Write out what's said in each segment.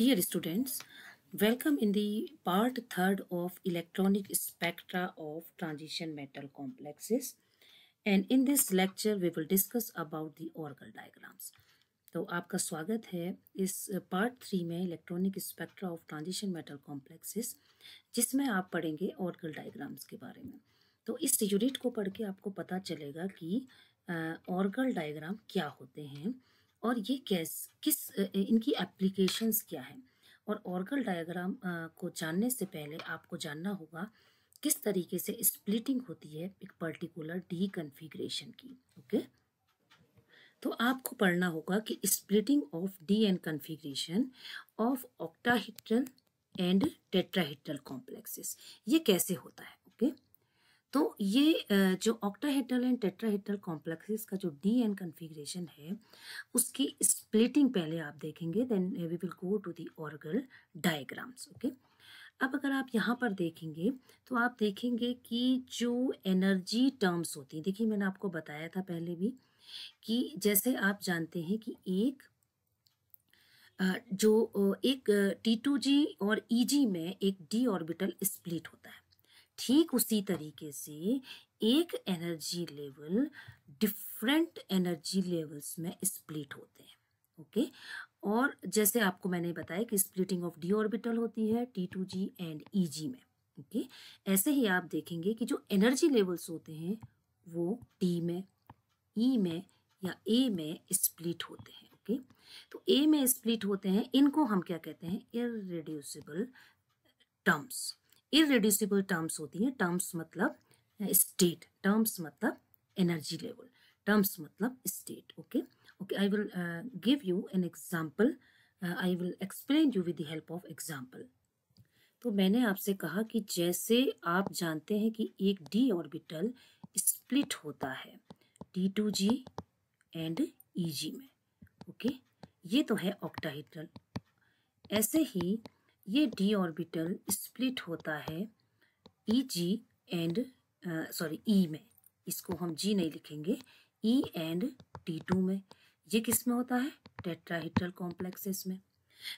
Dear students, welcome in the part third of electronic spectra of transition metal complexes. And in this lecture, we will discuss about the Orgel diagrams. तो आपका स्वागत है इस part three में electronic spectra of transition metal complexes जिसमें आप पढ़ेंगे Orgel diagrams के बारे में तो इस यूनिट को पढ़ के आपको पता चलेगा कि ऑर्गल डायग्राम क्या होते हैं और ये कैस किस इनकी एप्लीकेशंस क्या है और ऑर्गल डायग्राम को जानने से पहले आपको जानना होगा किस तरीके से स्प्लिटिंग होती है एक पर्टिकुलर डी कन्फिग्रेशन की ओके तो आपको पढ़ना होगा कि splitting of d and configuration of octahedral and tetrahedral complexes ये कैसे होता है ओके okay? तो ये जो ऑक्टाहेड्रल एंड टेट्राहेड्रल कॉम्प्लेक्सेस का जो डी एन कन्फिग्रेशन है उसकी स्प्लिटिंग पहले आप देखेंगे then we will go to the Orgel diagrams okay अब अगर आप यहाँ पर देखेंगे तो आप देखेंगे कि जो एनर्जी टर्म्स होती हैं देखिए मैंने आपको बताया था पहले भी कि जैसे आप जानते हैं कि एक जो एक टी टू जी और ई e जी में एक डी ऑर्बिटल स्प्लिट होता है ठीक उसी तरीके से एक energy level different energy levels में स्प्लिट होते हैं ओके okay? और जैसे आपको मैंने बताया कि स्प्लिटिंग ऑफ डी ऑर्बिटल होती है T two g and e g में ओके okay? ऐसे ही आप देखेंगे कि जो एनर्जी लेवल्स होते हैं वो टी में ई e में या ए में स्प्लिट होते हैं ओके okay? तो ए में स्प्लिट होते हैं इनको हम क्या कहते हैं इरेड्यूसिबल टर्म्स इरेड्यूसिबल टर्म्स होती हैं टर्म्स मतलब स्टेट टर्म्स मतलब एनर्जी लेवल टर्म्स मतलब state okay okay I will give you an example I will explain you with the help of example तो मैंने आपसे कहा कि जैसे आप जानते हैं कि एक डी ऑर्बिटल स्प्लिट होता है D two g and e g में ओके ये तो है ऑक्टाहीड्रल ऐसे ही ये डी ऑर्बिटल स्प्लिट होता है ई जी एंड सॉरी ई में इसको हम जी नहीं लिखेंगे ई एंड टी टू में ये किस में होता है टेट्राहीड्रल कॉम्प्लेक्सेस में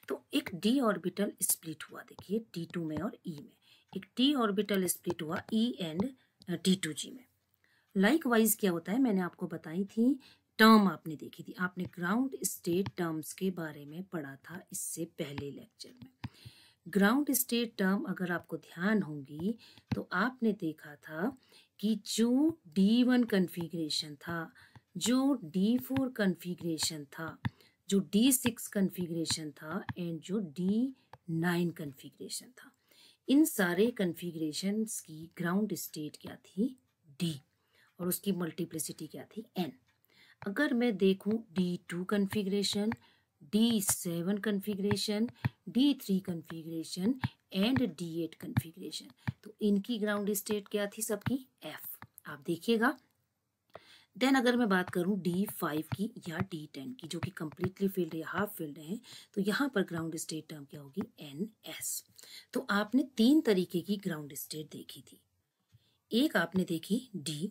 तो एक डी ऑर्बिटल स्प्लिट हुआ देखिए टी टू में और ई e में एक टी ऑर्बिटल स्प्लिट हुआ e and t two g में लाइक वाइज क्या होता है मैंने आपको बताई थी टर्म आपने देखी थी आपने ग्राउंड स्टेट टर्म्स के बारे में पढ़ा था इससे पहले लेक्चर में ग्राउंड स्टेट टर्म अगर आपको ध्यान होंगी तो आपने देखा था कि जो डी वन कन्फिग्रेशन था जो डी फोर कन्फिग्रेशन था जो डी सिक्स कन्फिग्रेशन था एंड जो डी नाइन कन्फिग्रेशन था इन सारे कन्फिग्रेशंस की ग्राउंड स्टेट क्या थी डी और उसकी मल्टीप्लिसिटी क्या थी एन अगर मैं देखूं d two configuration d seven configuration d three configuration and d eight configuration तो इनकी ग्राउंड स्टेट क्या थी सबकी एफ आप देखिएगा देन अगर मैं बात करूं फाइव की या डी टेन की जो कि कम्प्लीटली फील्ड या हाफ फील्ड है तो यहाँ पर ग्राउंड स्टेट टर्म क्या होगी एन एस तो आपने तीन तरीके की ग्राउंड स्टेट देखी थी एक आपने देखी डी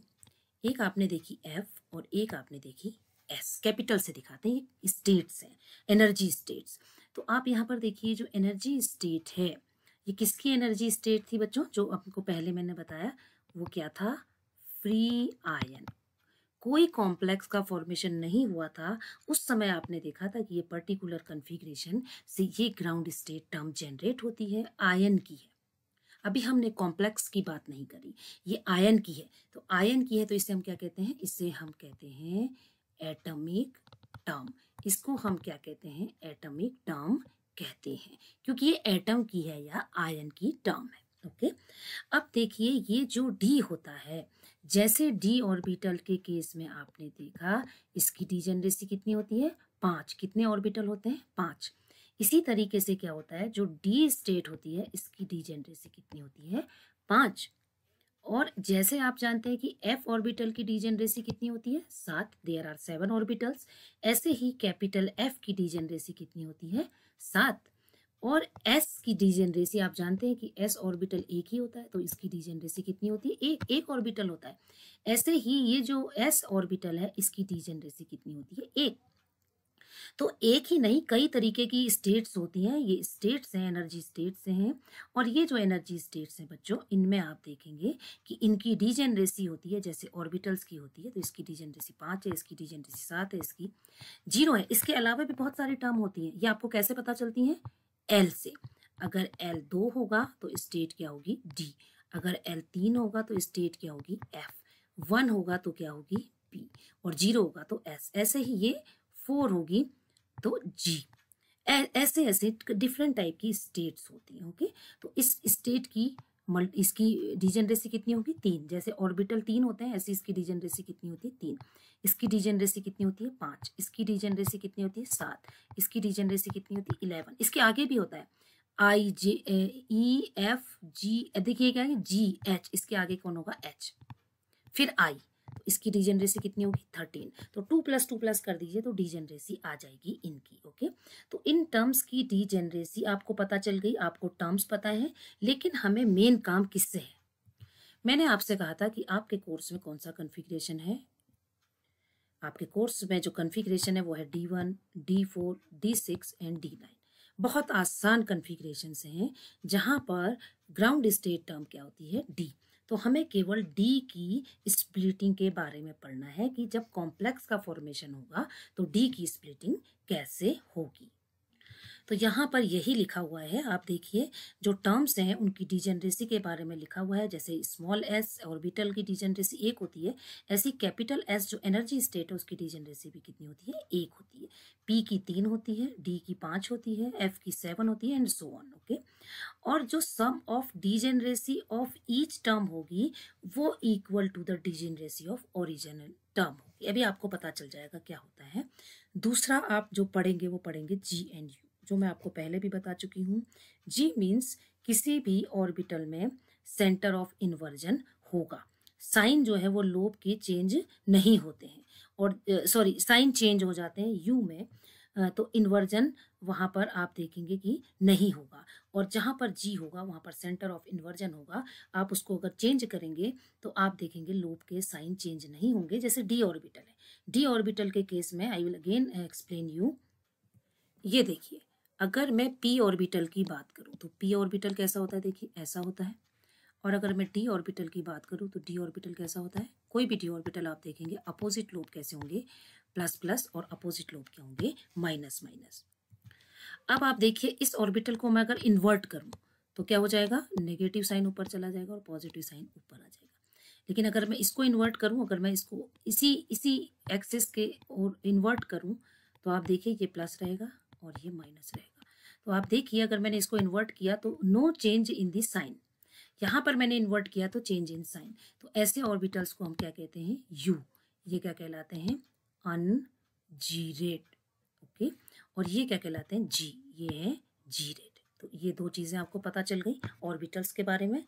एक आपने देखी एफ और एक आपने देखी एस कैपिटल से दिखाते हैं स्टेट्स हैं एनर्जी स्टेट्स तो आप यहाँ पर देखिए जो एनर्जी स्टेट है ये किसकी एनर्जी स्टेट थी बच्चों जो आपको पहले मैंने बताया वो क्या था फ्री आयन कोई कॉम्प्लेक्स का फॉर्मेशन नहीं हुआ था उस समय आपने देखा था कि ये पर्टिकुलर कन्फिग्रेशन से ये ग्राउंड स्टेट टर्म जनरेट होती है आयन की है अभी हमने कॉम्प्लेक्स की बात नहीं करी ये आयन की है तो आयन की है तो इसे हम क्या कहते हैं इसे हम कहते हैं एटॉमिक टर्म इसको हम क्या कहते हैं एटॉमिक टर्म कहते हैं क्योंकि ये एटम की है या आयन की टर्म है ओके अब देखिए ये जो डी होता है जैसे डी ऑर्बिटल के केस में आपने देखा इसकी डी जनरेसी कितनी होती है पाँच कितने ऑर्बिटल होते हैं पाँच इसी तरीके से क्या होता है जो डी स्टेट होती है इसकी डी जनरेसी कितनी होती है पाँच और जैसे आप जानते हैं कि एफ ऑर्बिटल की डीजेनरेसी कितनी होती है सात देयर आर सेवन ऑर्बिटल्स ऐसे ही कैपिटल एफ की डीजेनरेसी कितनी होती है सात और एस की डीजेनरेसी आप जानते हैं कि एस ऑर्बिटल एक ही होता है तो इसकी डीजेनरेसी कितनी होती है एक एक ऑर्बिटल होता है ऐसे ही ये जो एस ऑर्बिटल है इसकी डीजेनरेसी कितनी होती है एक तो एक ही नहीं कई तरीके की स्टेट्स होती हैं ये स्टेट्स हैं एनर्जी स्टेट्स हैं और ये जो एनर्जी स्टेट्स हैं बच्चों इनमें आप देखेंगे कि इनकी डिजेनरेसी होती है जैसे ऑर्बिटल्स की होती है तो इसकी डिजेनरेसी पाँच है इसकी डिजेनरेसी सात है इसकी जीरो है इसके अलावा भी बहुत सारी टर्म होती हैं ये आपको कैसे पता चलती हैं एल से अगर एल दो होगा तो स्टेट क्या होगी डी अगर एल तीन होगा तो स्टेट क्या होगी एफ वन होगा तो क्या होगी पी और जीरो होगा तो एस ऐसे ही ये फोर होगी तो जी ऐसे ऐसे डिफरेंट टाइप की स्टेट्स होती हैं ओके तो इस स्टेट की मल्टी इसकी डिजेनरेसी कितनी होगी तीन जैसे ऑर्बिटल तीन होते हैं ऐसी इसकी डिजेनरेसी कितनी होती है तीन इसकी डिजेनरेसी कितनी होती है पाँच इसकी डिजेनरेसी कितनी होती है सात इसकी डिजेनरेसी कितनी होती है इलेवन इसके आगे भी होता है आई जे ई एफ जी देखिए क्या है जी एच इसके आगे कौन होगा एच फिर आई इसकी डिजेनरेसी कितनी होगी थर्टीन तो टू प्लस टू प्लस कर दीजिए तो डिजेनरेसी आ जाएगी इनकी ओके तो इन टर्म्स की डिजेनरेसी आपको पता चल गई आपको टर्म्स पता है लेकिन हमें मेन काम किससे है मैंने आपसे कहा था कि आपके कोर्स में कौन सा कन्फिग्रेशन है आपके कोर्स में जो कन्फिग्रेशन है वो है d one d four d six and d nine बहुत आसान कन्फिग्रेशन हैं जहाँ पर ग्राउंड स्टेट टर्म क्या होती है डी तो हमें केवल डी की स्प्लिटिंग के बारे में पढ़ना है कि जब कॉम्प्लेक्स का फॉर्मेशन होगा तो डी की स्प्लिटिंग कैसे होगी तो यहाँ पर यही लिखा हुआ है आप देखिए जो टर्म्स हैं उनकी डिजेनरेसी के बारे में लिखा हुआ है जैसे स्मॉल एस ऑर्बिटल की डिजेनरेसी एक होती है ऐसी कैपिटल एस जो एनर्जी स्टेट है उसकी डिजेनरेसी भी कितनी होती है एक होती है पी की तीन होती है डी की पाँच होती है एफ की सेवन होती है एंड सो ऑन ओके और जो sum of degeneracy of each term होगी वो equal to the degeneracy of original term होगी अभी आपको पता चल जाएगा क्या होता है दूसरा आप जो पढ़ेंगे वो पढ़ेंगे जी एंड यू जो मैं आपको पहले भी बता चुकी हूँ जी मीन्स किसी भी ऑर्बिटल में सेंटर ऑफ इन्वर्जन होगा साइन जो है वो लोब के चेंज नहीं होते हैं और सॉरी साइन चेंज हो जाते हैं यू में तो इन्वर्जन वहाँ पर आप देखेंगे कि नहीं होगा और जहाँ पर जी होगा वहाँ पर सेंटर ऑफ इन्वर्जन होगा आप उसको अगर चेंज करेंगे तो आप देखेंगे लोब के साइन चेंज नहीं होंगे जैसे डी ऑर्बिटल है डी ऑर्बिटल के केस में I will again explain you ये देखिए अगर मैं पी ऑर्बिटल की बात करूँ तो पी ऑर्बिटल कैसा होता है देखिए ऐसा होता है और अगर मैं डी ऑर्बिटल की बात करूँ तो डी ऑर्बिटल कैसा होता है कोई भी डी ऑर्बिटल आप देखेंगे अपोजिट लोब कैसे होंगे प्लस प्लस और अपोजिट लोब क्या होंगे माइनस माइनस अब आप देखिए इस ऑर्बिटल को मैं अगर इन्वर्ट करूँ तो क्या हो जाएगा नेगेटिव साइन ऊपर चला जाएगा और पॉजिटिव साइन ऊपर आ जाएगा लेकिन अगर मैं इसको इन्वर्ट करूँ अगर मैं इसको इसी इसी एक्सेस के और इन्वर्ट करूँ तो आप देखिए ये प्लस रहेगा और ये माइनस रहेगा तो आप देखिए अगर मैंने इसको इन्वर्ट किया तो no change in this sign यहाँ पर मैंने इन्वर्ट किया तो चेंज इन साइन तो ऐसे ऑर्बिटल्स को हम क्या कहते हैं यू ये क्या कहलाते हैं अनजीरेट ओके और ये क्या कहलाते हैं जी ये है जीरेट तो ये दो चीज़ें आपको पता चल गई ऑर्बिटल्स के बारे में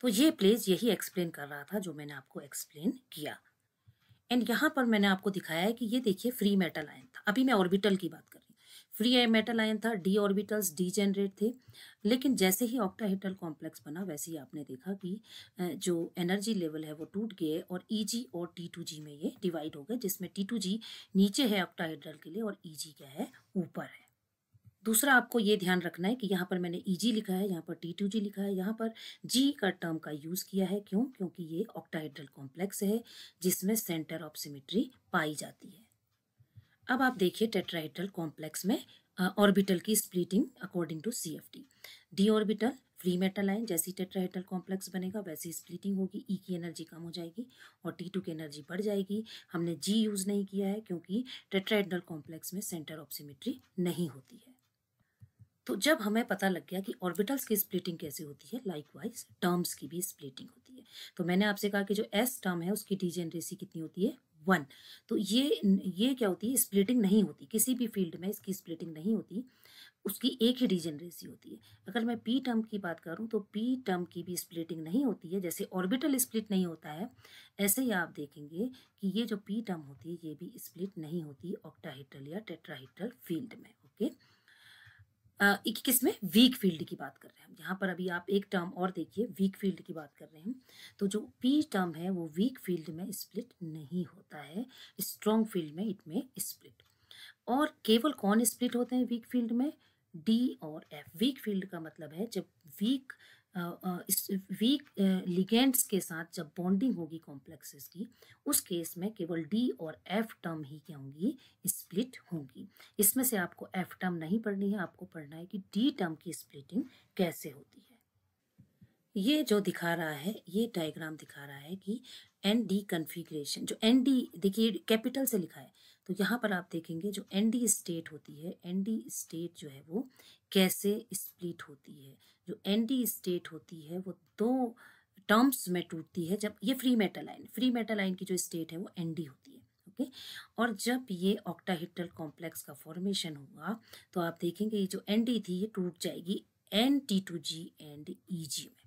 तो ये प्लेस यही एक्सप्लेन कर रहा था जो मैंने आपको एक्सप्लेन किया एंड यहाँ पर मैंने आपको दिखाया है कि ये देखिए फ्री मेटल आयन था अभी मैं ऑर्बिटल की बात कर फ्री मेटल आयन था डी ऑर्बिटल्स डी जेनरेट थे लेकिन जैसे ही ऑक्टाहेड्रल कॉम्प्लेक्स बना वैसे ही आपने देखा कि जो एनर्जी लेवल है वो टूट गए और ई e और टी में ये डिवाइड हो गए जिसमें टी नीचे है ऑक्टाहेड्रल के लिए और ई e क्या है ऊपर है दूसरा आपको ये ध्यान रखना है कि यहाँ पर मैंने ई e लिखा है यहाँ पर टी टू जी लिखा है यहाँ पर जी का टर्म का यूज़ किया है क्यों क्योंकि ये ऑक्टाहेड्रल कॉम्प्लेक्स है जिसमें सेंटर ऑफ सिमेट्री पाई जाती है अब आप देखिए टेट्राइटल कॉम्प्लेक्स में ऑर्बिटल की splitting according to C F d d orbital free metal ion जैसी टेट्राहेड्रल कॉम्प्लेक्स बनेगा वैसी स्प्लिटिंग होगी ई e की एनर्जी कम हो जाएगी और टी टू की एनर्जी बढ़ जाएगी हमने जी यूज़ नहीं किया है क्योंकि टेट्राइडल कॉम्प्लेक्स में सेंटर ऑफ सिमेट्री नहीं होती है तो जब हमें पता लग गया कि ऑर्बिटल्स की स्प्लिटिंग कैसे होती है लाइकवाइज टर्म्स की भी स्प्लिटिंग होती है तो मैंने आपसे कहा कि जो एस टर्म है उसकी जेनरेसी कितनी होती है वन तो ये ये क्या होती है स्प्लिटिंग नहीं होती किसी भी फील्ड में इसकी स्प्लिटिंग नहीं होती उसकी एक ही डिजेनरेसी होती है अगर मैं पी टर्म की बात करूं तो पी टर्म की भी स्प्लिटिंग नहीं होती है जैसे ऑर्बिटल स्प्लिट नहीं होता है ऐसे ही आप देखेंगे कि ये जो पी टर्म होती है ये भी स्प्लिट नहीं होती ऑक्टाहीटल या टेट्राहीटल फील्ड में ओके okay? इक्कीस में वीक फील्ड की बात कर रहे हैं यहाँ पर अभी आप एक टर्म और देखिए वीक फील्ड की बात कर रहे हैं तो जो पी टर्म है वो वीक फील्ड में स्प्लिट नहीं होता है स्ट्रॉन्ग फील्ड में इट में स्प्लिट और केवल कौन स्प्लिट होते हैं वीक फील्ड में डी और एफ वीक फील्ड का मतलब है जब वीक वीक लिगेंड्स के साथ जब बॉन्डिंग होगी कॉम्प्लेक्सेस की उस केस में केवल डी और एफ टर्म ही क्या होंगी स्प्लिट होंगी इसमें से आपको एफ टर्म नहीं पढ़नी है आपको पढ़ना है कि डी टर्म की स्प्लिटिंग कैसे होती है ये जो दिखा रहा है ये डायग्राम दिखा रहा है कि एन डी कन्फिग्रेशन जो एन डी देखिए कैपिटल से लिखा है तो यहाँ पर आप देखेंगे जो एन डी स्टेट होती है एन डी स्टेट जो है वो कैसे स्प्लिट होती है जो एंटी स्टेट होती है वो दो टर्म्स में टूटती है जब ये free metal ion free metal ion की जो स्टेट है वो एंडी होती है ओके और जब ये ऑक्टाहिड्रल कॉम्प्लेक्स का फॉर्मेशन होगा तो आप देखेंगे ये जो एन डी थी ये टूट जाएगी in t two g and e g में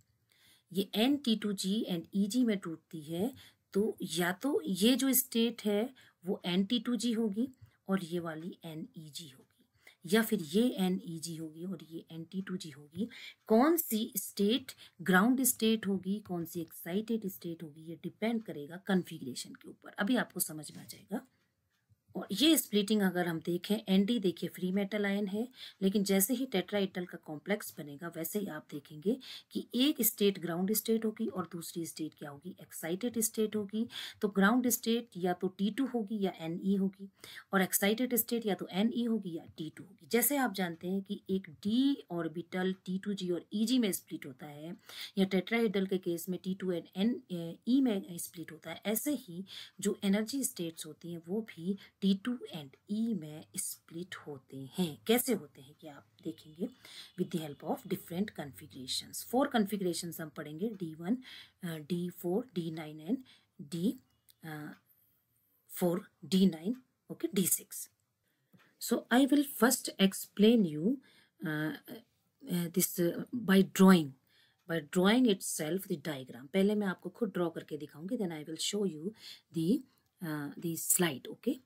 ये in t two g and e g में टूटती है तो या तो ये जो स्टेट है वो एन टी टू जी होगी और ये वाली एन ई जी होगी या फिर ये एन ई जी होगी और ये एन टी टू जी होगी कौन सी स्टेट ग्राउंड स्टेट होगी कौन सी एक्साइटेड स्टेट होगी ये डिपेंड करेगा कन्फिग्रेशन के ऊपर अभी आपको समझ में आ जाएगा और ये स्प्लिटिंग अगर हम देखें एन डी देखिए फ्री मेटल आयन है लेकिन जैसे ही टेट्राइटल का कॉम्प्लेक्स बनेगा वैसे ही आप देखेंगे कि एक स्टेट ग्राउंड स्टेट होगी और दूसरी स्टेट क्या होगी एक्साइटेड स्टेट होगी तो ग्राउंड स्टेट या तो टी टू होगी या एन ई e होगी और एक्साइटेड स्टेट या तो एन ई e होगी या टी टू होगी जैसे आप जानते हैं कि एक d orbital t two g और ई e जी में स्प्लिट होता है या टेट्राहेडल के केस में t two and an e में स्प्लिट होता है ऐसे ही जो एनर्जी स्टेट्स होती हैं वो भी t d two and e में स्प्लिट होते हैं कैसे होते हैं कि आप देखेंगे with the help of different configuration four configuration हम पढ़ेंगे d one d four d nine and d four d nine okay d six so I will first explain you this by drawing by drawing itself the diagram पहले मैं आपको खुद draw करके दिखाऊंगी then I will show you the the slide okay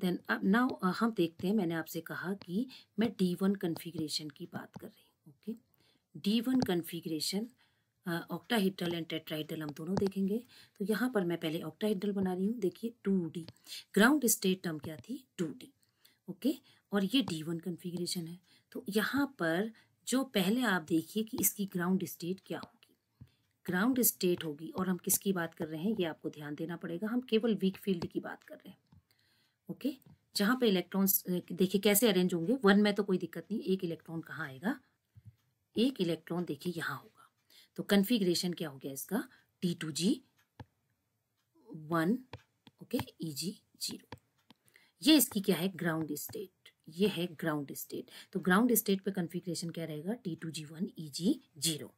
then अब now हम देखते हैं मैंने आपसे कहा कि मैं डी वन कन्फिग्रेशन की बात कर रही हूँ okay d one configuration octahedral and tetrahedral हम दोनों देखेंगे तो यहाँ पर मैं पहले ऑक्टाहीड्रल बना रही हूँ देखिए two D ground state term क्या थी टू डी ओके और ये डी वन कन्फिग्रेशन है तो यहाँ पर जो पहले आप देखिए कि इसकी ग्राउंड स्टेट क्या होगी ग्राउंड स्टेट होगी और हम किसकी बात कर रहे हैं ये आपको ध्यान देना पड़ेगा हम केवल वीक फील्ड की बात कर रहे हैं ओके okay? जहाँ पे इलेक्ट्रॉन्स देखिए कैसे अरेंज होंगे वन में तो कोई दिक्कत नहीं एक इलेक्ट्रॉन कहाँ आएगा एक इलेक्ट्रॉन देखिए यहाँ होगा तो कन्फिग्रेशन क्या हो गया इसका T two g one okay E g zero ये इसकी क्या है ग्राउंड स्टेट ये है ग्राउंड स्टेट तो ग्राउंड स्टेट पे कन्फिग्रेशन क्या रहेगा टी टू जी वन ई जी जीरो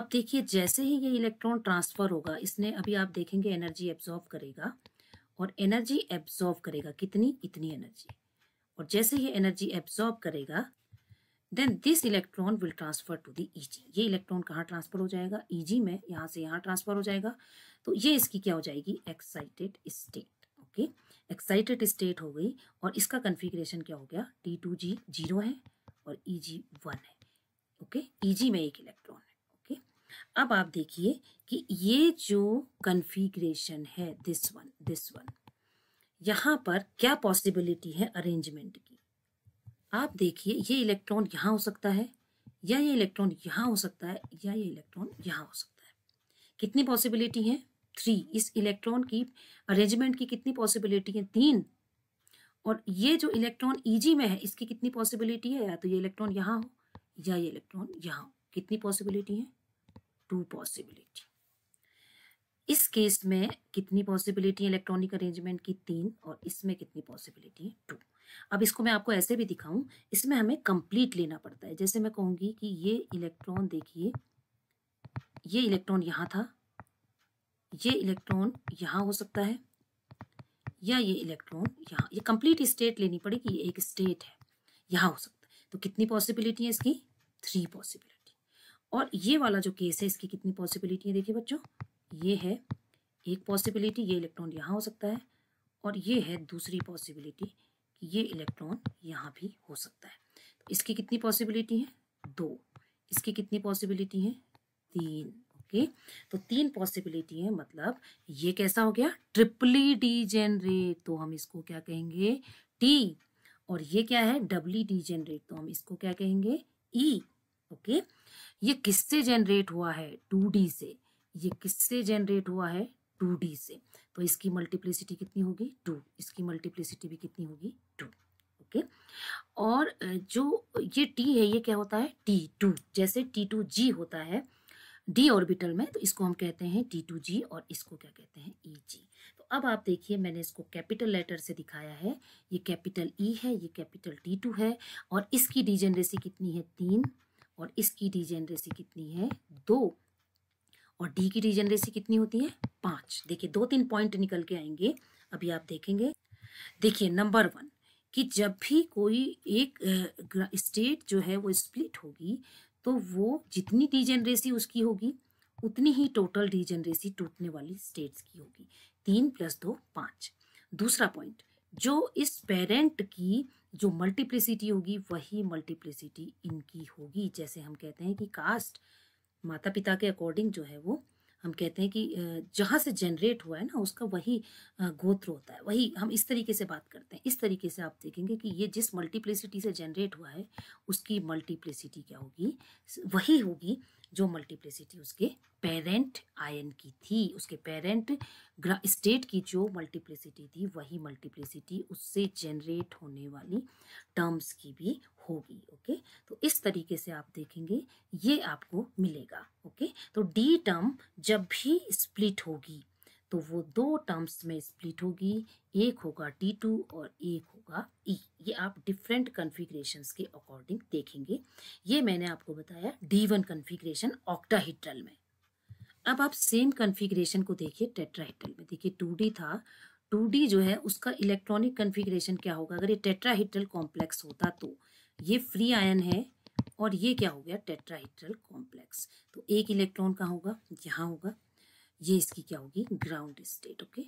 अब देखिए जैसे ही ये इलेक्ट्रॉन ट्रांसफर होगा इसने अभी आप देखेंगे एनर्जी एब्जॉर्ब करेगा और एनर्जी एब्जॉर्व करेगा कितनी इतनी एनर्जी और जैसे ये एनर्जी एब्जॉर्व करेगा then this electron will transfer to the E g ये इलेक्ट्रॉन कहाँ ट्रांसफर हो जाएगा ईजी में यहाँ से यहाँ ट्रांसफर हो जाएगा तो ये इसकी क्या हो जाएगी excited state okay excited state हो गई और इसका कन्फिग्रेशन क्या हो गया टी टू जी जीरो है और ई जी वन है ओके okay? ई जी में एक इलेक्ट्रॉन अब आप देखिए कि ये जो कन्फिग्रेशन है दिस वन दिस वन यहाँ पर क्या पॉसिबिलिटी है अरेंजमेंट की आप देखिए ये इलेक्ट्रॉन यहाँ हो सकता है या ये इलेक्ट्रॉन यहाँ हो सकता है या ये इलेक्ट्रॉन यहाँ हो सकता है कितनी पॉसिबिलिटी है थ्री इस इलेक्ट्रॉन की अरेंजमेंट की कितनी पॉसिबिलिटी है तीन और ये जो इलेक्ट्रॉन ईजी में है इसकी कितनी पॉसिबिलिटी है या तो ये इलेक्ट्रॉन यहाँ हो या ये इलेक्ट्रॉन यहाँ हो कितनी पॉसिबिलिटी है टू पॉसिबिलिटी इस केस में कितनी पॉसिबिलिटी इलेक्ट्रॉनिक अरेंजमेंट की तीन और इसमें कितनी पॉसिबिलिटी टू अब इसको मैं आपको ऐसे भी दिखाऊं इसमें हमें कंप्लीट लेना पड़ता है जैसे मैं कहूँगी कि ये इलेक्ट्रॉन देखिए ये इलेक्ट्रॉन यहाँ था ये इलेक्ट्रॉन यहाँ हो सकता है या ये इलेक्ट्रॉन यहाँ ये कंप्लीट स्टेट लेनी पड़ेगी ये एक स्टेट है यहाँ हो सकता है तो कितनी पॉसिबिलिटी है इसकी थ्री पॉसिबिलिटी और ये वाला जो केस है इसकी कितनी पॉसिबिलिटी है देखिए बच्चों ये है एक पॉसिबिलिटी ये इलेक्ट्रॉन यहाँ हो सकता है और ये है दूसरी पॉसिबिलिटी कि ये इलेक्ट्रॉन यहाँ भी हो सकता है तो इसकी कितनी पॉसिबिलिटी है दो इसकी कितनी पॉसिबिलिटी है तीन ओके तो तीन पॉसिबिलिटी है मतलब ये कैसा हो गया ट्रिपली डी जेनरेट तो हम इसको क्या कहेंगे टी और ये क्या है डबली डी तो हम इसको क्या कहेंगे ई e, ओके okay? ये किससे जनरेट हुआ है टू डी से ये किससे जनरेट हुआ है टू डी से तो इसकी मल्टीप्लिसिटी कितनी होगी टू इसकी मल्टीप्लिसिटी भी कितनी होगी टू ओके और जो ये टी है ये क्या होता है टी टू जैसे टी टू जी होता है डी ऑर्बिटल में तो इसको हम कहते हैं टी टू जी और इसको क्या कहते हैं ई e जी तो अब आप देखिए मैंने इसको कैपिटल लेटर से दिखाया है ये कैपिटल ई e है ये कैपिटल टी टू है और इसकी डीजेनरेसी कितनी है तीन और इसकी डिजेनरेसी कितनी है दो और डी की डिजेनरेसी कितनी होती है पाँच देखिए दो तीन पॉइंट निकल के आएंगे अभी आप देखेंगे देखिए नंबर वन कि जब भी कोई एक स्टेट जो है वो स्प्लिट होगी तो वो जितनी डिजेनरेसी उसकी होगी उतनी ही टोटल डिजेनरेसी टूटने वाली स्टेट्स की होगी तीन प्लस दो पाँच दूसरा पॉइंट जो इस पेरेंट की जो मल्टीप्लिसिटी होगी वही मल्टीप्लिसिटी इनकी होगी जैसे हम कहते हैं कि कास्ट माता पिता के अकॉर्डिंग जो है वो हम कहते हैं कि जहाँ से जनरेट हुआ है ना उसका वही गोत्र होता है वही हम इस तरीके से बात करते हैं इस तरीके से आप देखेंगे कि ये जिस मल्टीप्लिसिटी से जनरेट हुआ है उसकी मल्टीप्लिसिटी क्या होगी वही होगी जो मल्टीप्लिसिटी उसके पेरेंट आयन की थी उसके पेरेंट स्टेट की जो मल्टीप्लिसिटी थी वही मल्टीप्लिसिटी उससे जनरेट होने वाली टर्म्स की भी होगी ओके तो इस तरीके से आप देखेंगे ये आपको मिलेगा ओके तो डी टर्म जब भी स्प्लिट होगी तो वो दो टर्म्स में स्प्लिट होगी एक होगा टी टू और एक होगा ई e. ये आप डिफरेंट कन्फिग्रेशन के अकॉर्डिंग देखेंगे ये मैंने आपको बताया डी वन कन्फिग्रेशन ऑक्टाहीड्रल में अब आप सेम कन्फिग्रेशन को देखिए टेट्राहीड्रल में देखिए टू डी था टू डी जो है उसका इलेक्ट्रॉनिक कन्फिग्रेशन क्या होगा अगर ये टेट्राहीड्रल कॉम्प्लेक्स होता तो ये फ्री आयन है और ये क्या हो गया टेट्राहीड्रल कॉम्प्लेक्स तो एक इलेक्ट्रॉन कहाँ होगा यहाँ होगा ये इसकी क्या होगी ग्राउंड स्टेट ओके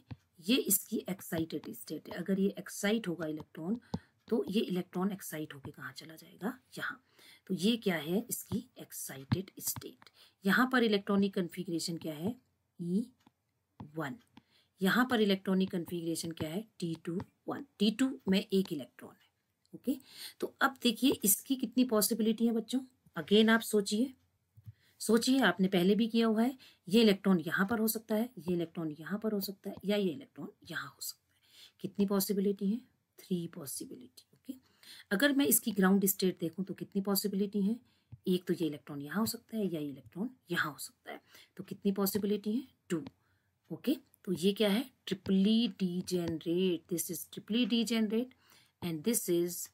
ये इसकी एक्साइटेड स्टेट है अगर ये एक्साइट होगा इलेक्ट्रॉन तो ये इलेक्ट्रॉन एक्साइट होके कहाँ चला जाएगा यहाँ तो ये क्या है इसकी एक्साइटेड स्टेट यहाँ पर इलेक्ट्रॉनिक कन्फिग्रेशन क्या है ई e वन यहाँ पर इलेक्ट्रॉनिक कन्फिग्रेशन क्या है T two one T two में एक इलेक्ट्रॉन है ओके तो अब देखिए इसकी कितनी पॉसिबिलिटी है बच्चों अगेन आप सोचिए सोचिए आपने पहले भी किया हुआ है ये इलेक्ट्रॉन यहाँ पर हो सकता है ये इलेक्ट्रॉन यहाँ पर हो सकता है या ये इलेक्ट्रॉन यहाँ हो सकता है कितनी पॉसिबिलिटी है थ्री पॉसिबिलिटी ओके अगर मैं इसकी ग्राउंड स्टेट देखूँ तो कितनी पॉसिबिलिटी है एक तो ये इलेक्ट्रॉन यहाँ हो सकता है या ये इलेक्ट्रॉन यहाँ हो सकता है तो कितनी पॉसिबिलिटी है टू ओके तो ये क्या है triply degenerate this is triply degenerate and this is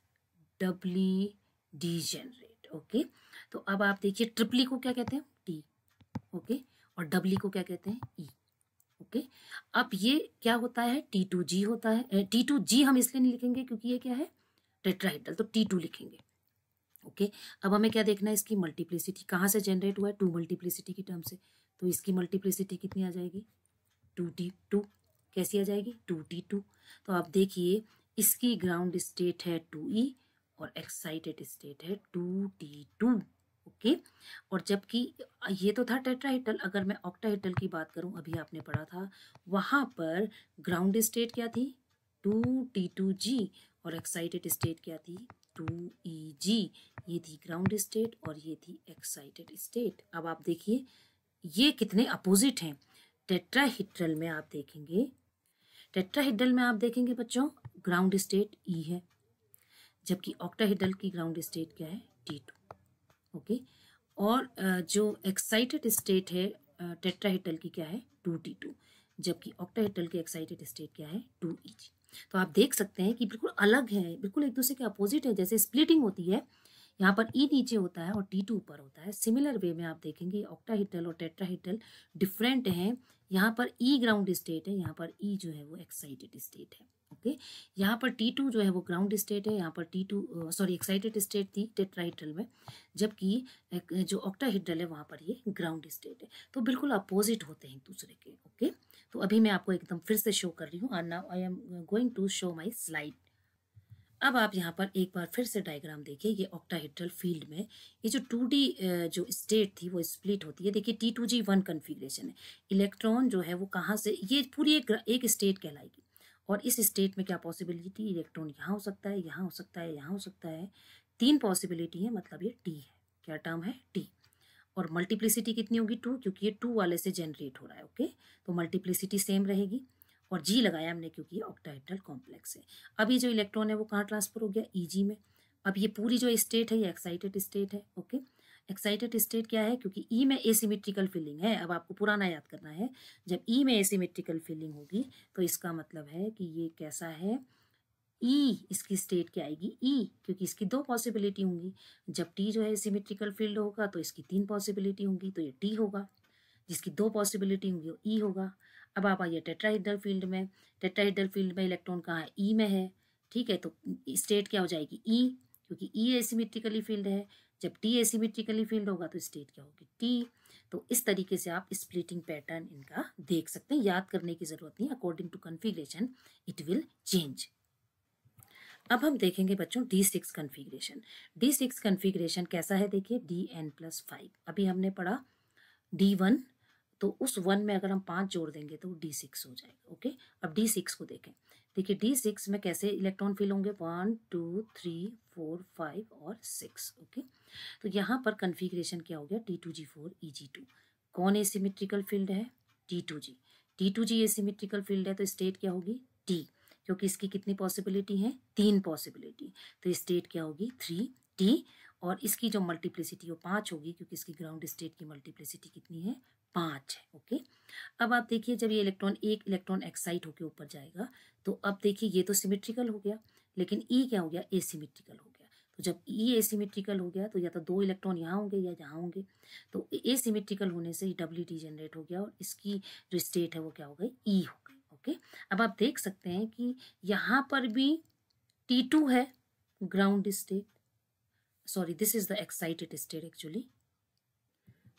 doubly degenerate okay तो अब आप देखिए ट्रिपली e को क्या कहते हैं टी ओके okay? और डब्ली e को क्या कहते हैं ई e. Okay okay? अब ये क्या होता है टी टू जी होता है टी टू जी हम इसलिए नहीं लिखेंगे क्योंकि ये क्या है टेट्राहेड्रल तो टी टू लिखेंगे ओके okay? अब हमें क्या देखना है इसकी मल्टीप्लिसिटी कहाँ से जनरेट हुआ है टू मल्टीप्लिसिटी की टर्म से तो इसकी मल्टीप्लिसिटी कितनी आ जाएगी टू टी टू कैसी आ जाएगी टू टी टू तो आप देखिए इसकी ग्राउंड स्टेट है टू ई e और एक्साइटेड स्टेट है टू टी टू ओके और जबकि ये तो था टेट्राहेटल अगर मैं ऑक्टाहेटल की बात करूं अभी आपने पढ़ा था वहाँ पर ग्राउंड स्टेट क्या थी टू टी टू जी और एक्साइटेड स्टेट क्या थी टू ई जी ये थी ग्राउंड स्टेट और ये थी एक्साइटेड स्टेट अब आप देखिए ये कितने अपोजिट हैं टेट्राहिट्रल में आप देखेंगे टेट्राहिड्रल में आप देखेंगे बच्चों ग्राउंड स्टेट ई है जबकि ऑक्टाहिड्रल की ग्राउंड स्टेट क्या है टी टू ओके और जो एक्साइटेड स्टेट है टेट्राहिड्रल की क्या है टू टी टू जबकि ऑक्टाहिड्रल की एक्साइटेड स्टेट क्या है टू ई e तो आप देख सकते हैं कि बिल्कुल अलग है बिल्कुल एक दूसरे के अपोजिट है जैसे स्प्लिटिंग होती है यहाँ पर ई e नीचे होता है और टी टू ऊपर होता है सिमिलर वे में आप देखेंगे ऑक्टाहीटल और टेट्राहीटल डिफरेंट हैं यहाँ पर ई ग्राउंड स्टेट है यहाँ पर ई e जो है वो एक्साइटेड स्टेट है ओके यहाँ पर टी टू जो है वो ग्राउंड स्टेट है यहाँ पर T two sorry excited state थी टेट्राहीटल में जबकि जो ऑक्टाहीटल है वहाँ पर ये ग्राउंड स्टेट है तो बिल्कुल अपोजिट होते हैं दूसरे के ओके तो अभी मैं आपको एकदम फिर से शो कर रही हूँ और I am going to show my slide अब आप यहाँ पर एक बार फिर से डायग्राम देखिए ये ऑक्टाहेड्रल फील्ड में ये जो टू जो स्टेट थी वो स्प्लिट होती है देखिए T two g one configuration है इलेक्ट्रॉन जो है वो कहाँ से ये पूरी एक एक स्टेट कहलाएगी और इस स्टेट में क्या पॉसिबिलिटी इलेक्ट्रॉन यहाँ हो सकता है यहाँ हो सकता है यहाँ हो सकता है तीन पॉसिबिलिटी है मतलब ये टी है क्या टर्म है टी और मल्टीप्लिसिटी कितनी होगी टू क्योंकि ये टू वाले से जनरेट हो रहा है ओके तो मल्टीप्लिसिटी सेम रहेगी और जी लगाया हमने क्योंकि ये ऑक्टाइटल कॉम्प्लेक्स है अब ये जो इलेक्ट्रॉन है वो कहाँ ट्रांसफर हो गया ई में अब ये पूरी जो स्टेट है ये एक्साइटेड स्टेट है ओके एक्साइटेड स्टेट क्या है क्योंकि ई e में एसीमेट्रिकल फीलिंग है अब आपको पुराना याद करना है जब ई e में एसीमेट्रिकल फीलिंग होगी तो इसका मतलब है कि ये कैसा है ई e, इसकी स्टेट क्या आएगी ई e, क्योंकि इसकी दो पॉसिबिलिटी होंगी जब टी जो है सिमेट्रिकल फील्ड होगा तो इसकी तीन पॉसिबिलिटी होंगी तो ये टी होगा जिसकी दो पॉसिबिलिटी होंगी वो ई e होगा अब आप आइए टेट्राहीड्रल फील्ड में टेट्राहीड्रल फील्ड में इलेक्ट्रॉन कहाँ है ई e में है ठीक है तो स्टेट क्या हो जाएगी ई e, क्योंकि ई एसीमेट्रिकली फील्ड है जब टी एसीमेट्रिकली फील्ड होगा तो स्टेट क्या होगी टी तो इस तरीके से आप स्प्लिटिंग पैटर्न इनका देख सकते हैं याद करने की जरूरत नहीं according to configuration it will change अब हम देखेंगे बच्चों d six configuration d six configuration कैसा है देखिए डी एन प्लस फाइव अभी हमने पढ़ा डी वन तो उस वन में अगर हम पाँच जोड़ देंगे तो डी सिक्स हो जाएगा ओके अब डी सिक्स को देखें देखिए डी सिक्स में कैसे इलेक्ट्रॉन फिल होंगे one two three four five और सिक्स ओके तो यहाँ पर कन्फिग्रेशन क्या हो गया टी टू जी फोर ई जी टू कौन सीमेट्रिकल फील्ड है T two g T two g asymmetrical field है तो स्टेट क्या होगी टी क्योंकि इसकी कितनी पॉसिबिलिटी है तीन पॉसिबिलिटी तो स्टेट क्या होगी थ्री टी और इसकी जो मल्टीप्लिसिटी वो पाँच होगी क्योंकि इसकी ग्राउंड स्टेट की मल्टीप्लिसिटी कितनी है पाँच है ओके अब आप देखिए जब ये इलेक्ट्रॉन एक इलेक्ट्रॉन एक्साइट होकर ऊपर जाएगा तो अब देखिए ये तो सिमेट्रिकल हो गया लेकिन ई क्या हो गया एसीमेट्रिकल हो गया तो जब ई एसीमेट्रिकल हो गया तो या तो दो इलेक्ट्रॉन यहाँ होंगे या यहाँ होंगे तो एसीमेट्रिकल होने से ही डब्ल्यू डी जनरेट हो गया और इसकी जो स्टेट है वो क्या हो गई ई हो गई ओके अब आप देख सकते हैं कि यहाँ पर भी टी टू है ground state sorry this is the excited state actually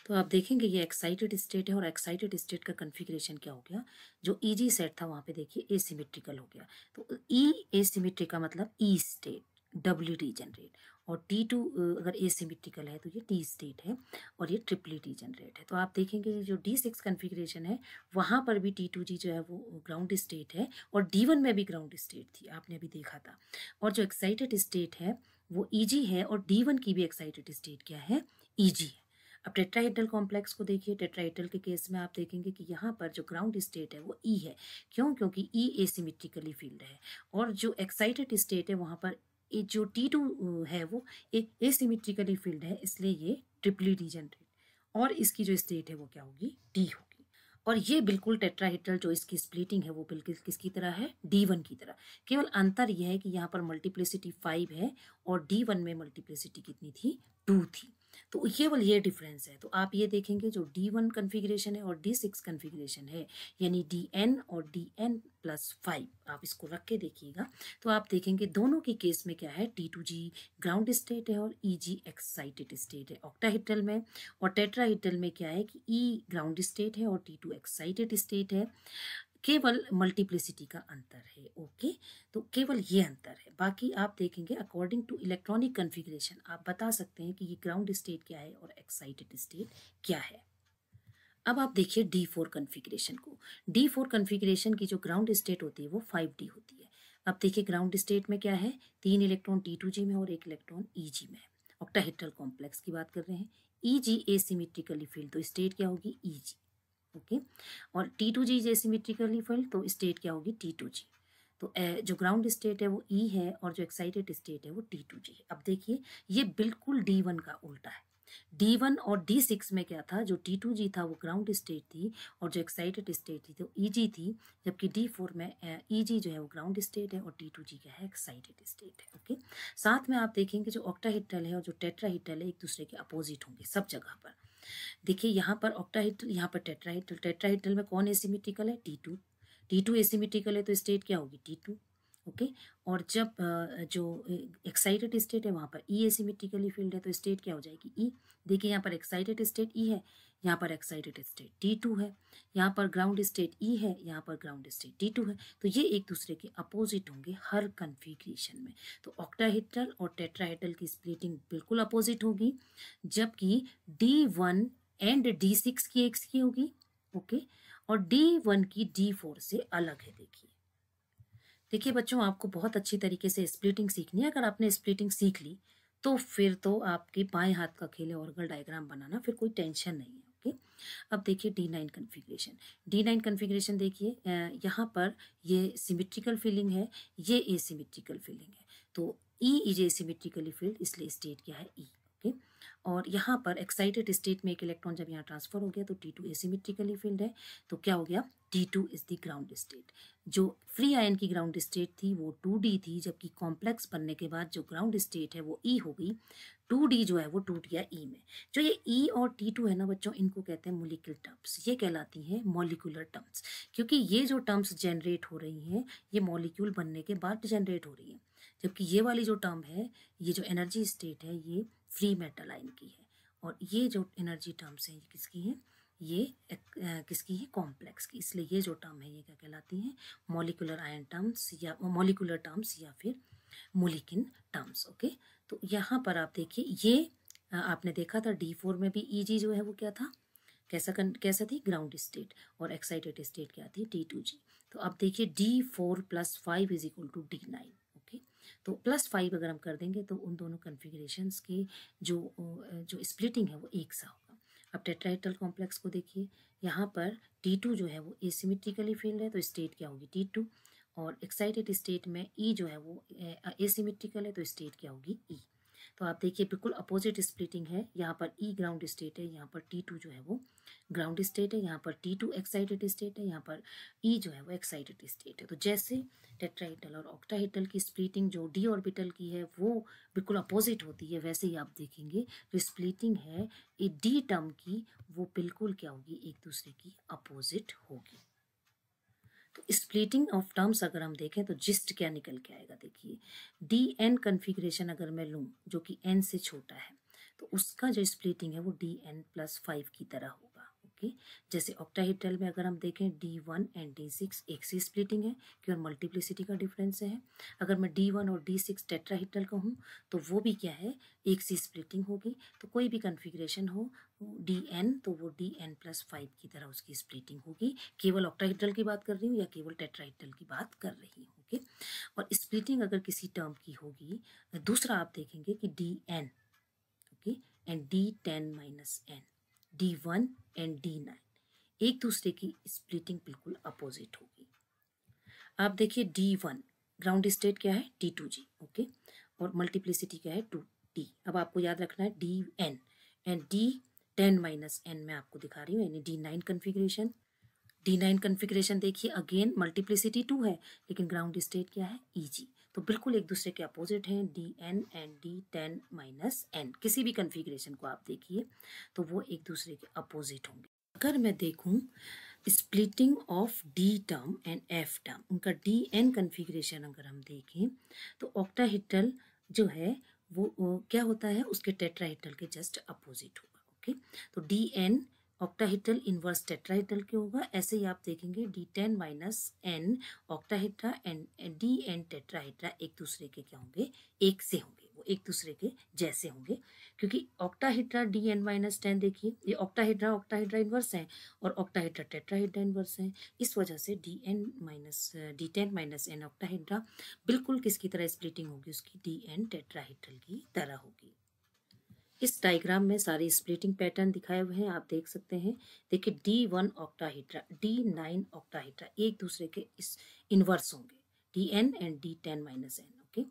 तो आप देखेंगे ये एक्साइटेड स्टेट है और एक्साइटेड स्टेट का कन्फिग्रेशन क्या हो गया जो ई e सेट था वहाँ पे देखिए ए सीमेट्रिकल हो गया तो ई ए एसिमेट्रिक का मतलब E state doubly degenerate और टी टू अगर ए सीमेट्रिकल है तो ये टी स्टेट है और ये ट्रिपली टी जनरेट है तो आप देखेंगे जो डी सिक्स कन्फिग्रेशन है वहाँ पर भी टी टू जी जो है वो ग्राउंड स्टेट है और डी वन में भी ग्राउंड स्टेट थी आपने अभी देखा था और जो एक्साइटेड स्टेट है वो ई e है और डी वन की भी एक्साइटेड स्टेट क्या है ई e है अब टेट्राहेड्रल कॉम्प्लेक्स को देखिए टेट्राहेड्रल के केस में आप देखेंगे कि यहाँ पर जो ग्राउंड स्टेट है वो ई e है क्यों क्योंकि ई e एसिमेट्रिकली फील्ड है और जो एक्साइटेड स्टेट है वहाँ पर जो टी टू है वो एक सीमेट्रिकली फील्ड है इसलिए ये ट्रिपली डिजनरेट और इसकी जो स्टेट है वो क्या होगी डी होगी और ये बिल्कुल टेट्राहीड्रल जो इसकी स्प्लिटिंग है वो बिल्कुल किसकी तरह है डी वन की तरह केवल अंतर यह है कि यहाँ पर मल्टीप्लिसिटी फाइव है और डी वन में मल्टीप्लिसिटी कितनी थी टू थी तो केवल ये डिफरेंस है तो आप ये देखेंगे जो डी वन कन्फिग्रेशन है और डी सिक्स कन्फिग्रेशन है यानी डी एन और डी एन प्लस फाइव आप इसको रख के देखिएगा तो आप देखेंगे दोनों के केस में क्या है T two g ground state है और ई जी एक्साइटेड स्टेट है ऑक्टाहिटल में और टेट्राहिटल में क्या है कि ई ग्राउंड स्टेट है और टी टू एक्साइटेड स्टेट है केवल मल्टीप्लिसिटी का अंतर है ओके तो केवल ये अंतर है बाकी आप देखेंगे अकॉर्डिंग टू इलेक्ट्रॉनिक कन्फिग्रेशन आप बता सकते हैं कि ये ग्राउंड स्टेट क्या है और एक्साइटेड स्टेट क्या है अब आप देखिए डी फोर कन्फिग्रेशन को डी फोर कन्फिग्रेशन की जो ग्राउंड स्टेट होती है वो फाइव डी होती है अब देखिए ग्राउंड स्टेट में क्या है तीन इलेक्ट्रॉन डी टू जी में और एक इलेक्ट्रॉन ई जी में है ऑक्टाहेड्रल कॉम्प्लेक्स की बात कर रहे हैं ई जी ए सीमेट्रिकली फील्ड तो स्टेट क्या होगी ई e जी ओके और टी टू जी जैसे मेट्रिकली फील्ड तो स्टेट क्या होगी टी टू जी तो जो ग्राउंड स्टेट है वो ई e है और जो एक्साइटेड स्टेट है वो टी टू जी है अब देखिए ये बिल्कुल डी वन का उल्टा है डी वन और डी सिक्स में क्या था जो टी टू जी था वो ग्राउंड स्टेट थी और जो एक्साइटेड स्टेट थी तो ई e जी थी जबकि डी फोर में ई जी e जो है वो ग्राउंड स्टेट है और टी टू जी क्या है एक्साइटेड स्टेट है ओके साथ में आप देखेंगे जो ऑक्टा है और जो टेट्रा है एक दूसरे के अपोजिट होंगे सब जगह पर देखिए यहाँ पर ऑक्टाहीटल यहाँ पर टेट्राहीटल टेट्राहीटल में कौन एसिमेट्रिकल है T two T two asymmetrical है तो स्टेट क्या होगी टी टू ओके और जब जो एक्साइटेड स्टेट है वहाँ पर ई एसिमेट्रिकली फील्ड है तो स्टेट क्या हो जाएगी ई e। देखिए यहाँ पर एक्साइटेड स्टेट ई है यहाँ पर एक्साइटेड स्टेट डी टू है यहाँ पर ग्राउंड स्टेट ई है यहाँ पर ग्राउंड स्टेट डी टू है तो ये एक दूसरे के अपोजिट होंगे हर कन्फिग्रेशन में तो ऑक्टाहीटल और टेट्राहेड्रल की स्प्लिटिंग बिल्कुल अपोजिट होगी जबकि d one and d six की एक्स की होगी ओके और डी वन की डी फोर से अलग है देखिए देखिए बच्चों आपको बहुत अच्छी तरीके से स्प्लिटिंग सीखनी है अगर आपने स्प्लिटिंग सीख ली तो फिर तो आपके बाएं हाथ का खेले ऑर्गल डायग्राम बनाना फिर कोई टेंशन नहीं है अब देखिए d nine configuration d nine configuration देखिए यहाँ पर ये सिमेट्रिकल फीलिंग है ये ए सिमेट्रिकल फीलिंग है तो E is a symmetrically field इसलिए स्टेट क्या है ई e, ओके okay? और यहाँ पर एक्साइटेड स्टेट में एक इलेक्ट्रॉन जब यहाँ ट्रांसफर हो गया तो टी टू एसीमेट्रिकली फील्ड है तो क्या हो गया T two is the ground state जो फ्री आयन की ग्राउंड स्टेट थी वो टू डी थी जबकि कॉम्प्लेक्स बनने के बाद जो ग्राउंड स्टेट है वो ई e हो गई टू डी जो है वो टूट गया ई e में जो ये ई e और टी टू है ना बच्चों इनको कहते हैं मोलिकुल टर्म्स ये कहलाती हैं मोलिकुलर टर्म्स क्योंकि ये जो टर्म्स जनरेट हो रही हैं ये मोलिक्यूल बनने के बाद जनरेट हो रही हैं जबकि ये वाली जो टर्म है ये जो एनर्जी स्टेट है ये फ्री मेटल आइन की है और ये जो एनर्जी टर्म्स हैं ये किसकी हैं ये एक, आ, किसकी है कॉम्प्लेक्स की इसलिए ये जो टर्म है ये क्या कहलाती हैं मोलिकुलर आयन टर्म्स या मोलिकुलर टर्म्स या फिर मोलिकिन टर्म्स ओके तो यहाँ पर आप देखिए ये आ, आपने देखा था डी फोर में भी ई e जो है वो क्या था कैसा कन, कैसा थी ग्राउंड स्टेट और एक्साइटेड स्टेट क्या थी डी टू जी तो अब देखिए d four plus five is equal to d nine तो प्लस फाइव अगर हम कर देंगे तो उन दोनों कन्फिग्रेशन की जो जो स्प्लिटिंग है वो एक सा होगा अब टेट्राइटल कॉम्प्लेक्स को देखिए यहाँ पर टी टू जो है वो सीमेट्रिकली फील्ड है तो स्टेट क्या होगी टी टू और एक्साइटेड स्टेट में ई e जो है वो सीमेट्रिकल है तो स्टेट क्या होगी ई e. तो आप देखिए बिल्कुल अपोजिट स्प्लिटिंग है यहाँ पर ई ग्राउंड स्टेट है यहाँ पर टी टू जो है वो ग्राउंड स्टेट है यहाँ पर टी टू एक्साइटेड स्टेट है यहाँ पर ई e जो है वो एक्साइटेड स्टेट है तो जैसे टेट्राइटल और ऑक्टाहीटल की स्प्लिटिंग जो डी ऑर्बिटल की है वो बिल्कुल अपोजिट होती है वैसे ही आप देखेंगे जो स्प्लिटिंग है डी टर्म की वो बिल्कुल क्या होगी एक दूसरे की अपोजिट होगी स्प्लिटिंग ऑफ टर्म्स अगर हम देखें तो जिस्ट क्या निकल के आएगा देखिए डी एन कन्फिग्रेशन अगर मैं लूँ जो कि एन से छोटा है तो उसका जो स्प्लिटिंग है वो डी एन प्लस फाइव की तरह होगा की जैसे ऑक्टाहीड्रल में अगर हम देखें D1 one and d six एक सी स्प्लिटिंग है क्योंकि मल्टीप्लिसिटी का डिफरेंस है अगर मैं D1 वन और डी सिक्स टेट्राहीड्रल का हूँ तो वो भी क्या है एक सी स्प्लिटिंग होगी तो कोई भी कन्फिग्रेशन हो डी एन तो वो डी एन प्लस फाइव की तरह उसकी स्प्लिटिंग होगी केवल ऑक्टाहीड्रल की बात कर रही हूँ या केवल टेट्राहीड्रल की बात कर रही हूँ ओके और स्प्लिटिंग अगर किसी टर्म की होगी दूसरा आप देखेंगे कि d n okay and d ten minus n d one and d nine एक दूसरे की स्प्लिटिंग बिल्कुल अपोजिट होगी आप देखिए डी वन ग्राउंड स्टेट क्या है डी टू जी ओके और मल्टीप्लिसिटी क्या है टू डी अब आपको याद रखना है d n and d ten minus n मैं आपको दिखा रही हूँ यानी d nine configuration d nine configuration देखिए अगेन मल्टीप्लिसिटी टू है लेकिन ग्राउंड स्टेट क्या है ई e जी तो बिल्कुल एक दूसरे के अपोजिट हैं d n and d ten minus n किसी भी कन्फिग्रेशन को आप देखिए तो वो एक दूसरे के अपोजिट होंगे अगर मैं देखूं splitting of D term and F term उनका डी एन कन्फिग्रेशन अगर हम देखें तो ऑक्टाहिटल जो है वो, वो क्या होता है उसके टेट्राहिटल के जस्ट अपोजिट होगा ओके तो d n octahedral inverse tetrahedral के होगा ऐसे ही आप देखेंगे d ten minus n octahedra and d n tetrahedra एक दूसरे के क्या होंगे एक से होंगे वो एक दूसरे के जैसे होंगे क्योंकि octahedra d n minus ten देखिए ये ऑक्टाहीड्रा ऑक्टाहीट्रा इनवर्स है और ऑक्टाहीट्रा टेट्राहीड्रा इनवर्स है इस वजह से d n minus d ten minus n octahedra बिल्कुल किसकी तरह स्प्लिटिंग होगी उसकी डी एन टेट्राहीट्रल की तरह होगी इस डायग्राम में सारे स्प्लिटिंग पैटर्न दिखाए हुए हैं आप देख सकते हैं देखिए d one octahedra d nine octahedra एक दूसरे के इस इन्वर्स होंगे d n and d ten minus n okay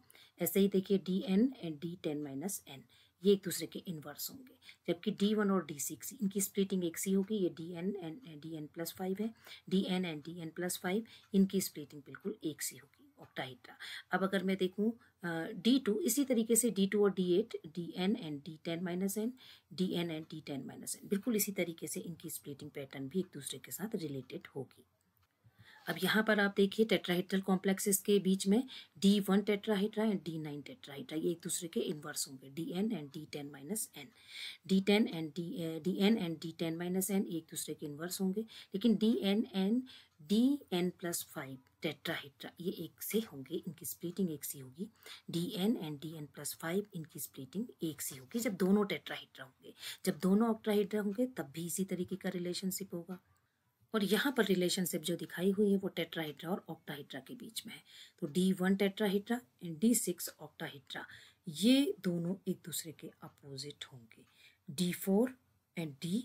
ऐसे ही देखिए d n and d ten minus n ये एक दूसरे के इन्वर्स होंगे जबकि डी वन और डी सिक्स इनकी स्प्लिटिंग एक सी होगी ये d n and d n plus five है d n and d n plus five इनकी स्प्लिटिंग बिल्कुल एक सी होगी ऑक्टाहीड्रा अब अगर मैं देखूँ डी टू इसी तरीके से डी टू और d eight d n and d ten minus n d n and d ten minus n बिल्कुल इसी तरीके से इनकी स्प्लिटिंग पैटर्न भी एक दूसरे के साथ रिलेटेड होगी अब यहाँ पर आप देखिए टेट्राहेड्रल कॉम्प्लेक्सेस के बीच में d one tetrahedra and d nine tetrahedra ये एक दूसरे के इन्वर्स होंगे d n and d ten minus n d ten and d d n and d ten minus n एक दूसरे के इन्वर्स होंगे लेकिन d n n d n plus five tetrahedra ये एक से होंगे इनकी स्प्लिटिंग एक सी होगी d n and d n plus five इनकी स्प्लिटिंग एक सी होगी जब दोनों टेट्राहीड्रा होंगे जब दोनों ऑक्ट्राहीड्रा होंगे तब भी इसी तरीके का रिलेशनशिप होगा और यहाँ पर रिलेशनशिप जो दिखाई हुई है वो टेट्राहीड्रा और ऑक्टाहीड्रा के बीच में है तो d one tetrahedra and d six octahedra ये दोनों एक दूसरे के अपोजिट होंगे d four and d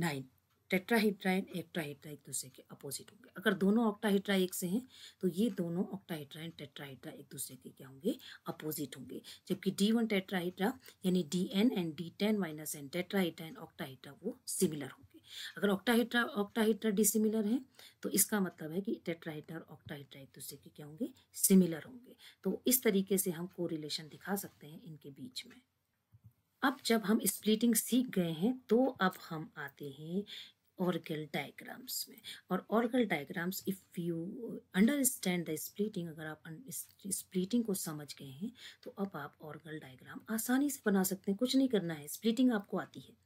nine tetrahedra and octahedra एक दूसरे के अपोजिट होंगे अगर दोनों ऑक्टाहीड्रा एक से हैं तो ये दोनों ऑक्टाहीड्रा एंड टेट्राहीड्रा एक दूसरे के क्या होंगे अपोजिट होंगे जबकि डी वन टेट्राहीड्रा यानी d n and d ten minus n tetrahedra and octahedra वो सिमिलर होंगे अगर ऑक्टाहीड्रा ऑक्टाहीड्रा डिसिमिलर है तो इसका मतलब है कि टेट्राहीड्रा और ऑक्टाहीड्रा एक दूसरे के क्या होंगे सिमिलर होंगे तो इस तरीके से हम रिलेशन दिखा सकते हैं इनके बीच में अब जब हम स्प्लिटिंग सीख गए हैं तो अब हम आते हैं ऑर्गल डायग्राम्स में और Orgel diagrams if you understand the splitting अगर आप स्प्लिटिंग को समझ गए हैं तो अब आप ऑर्गल डायग्राम आसानी से बना सकते हैं कुछ नहीं करना है स्प्लिटिंग आपको आती है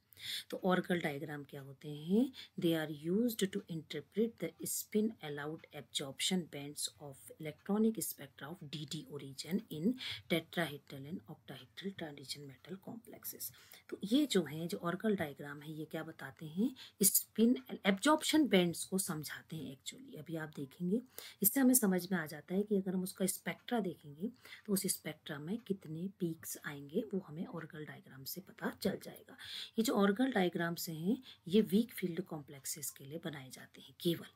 तो ऑर्कल डायग्राम क्या होते हैं they are use to interpret the spin allowed absorption bands of electronic spectra of d d origin in tetrahedral and octahedral transition metal complexes तो ये जो है जो ऑर्कल डायग्राम है ये क्या बताते हैं स्पिन एब्जॉर्प्शन बैंड्स को समझाते हैं एक्चुअली अभी आप देखेंगे इससे हमें समझ में आ जाता है कि अगर हम उसका स्पेक्ट्रा देखेंगे तो उस स्पेक्ट्रा में कितने पीक्स आएंगे वो हमें ऑर्कल डायग्राम से पता चल जाएगा ये जो ऑर्गल ऑर्गल डायग्राम से हैं ये वीक फील्ड कॉम्प्लेक्सेस के लिए बनाए जाते हैं केवल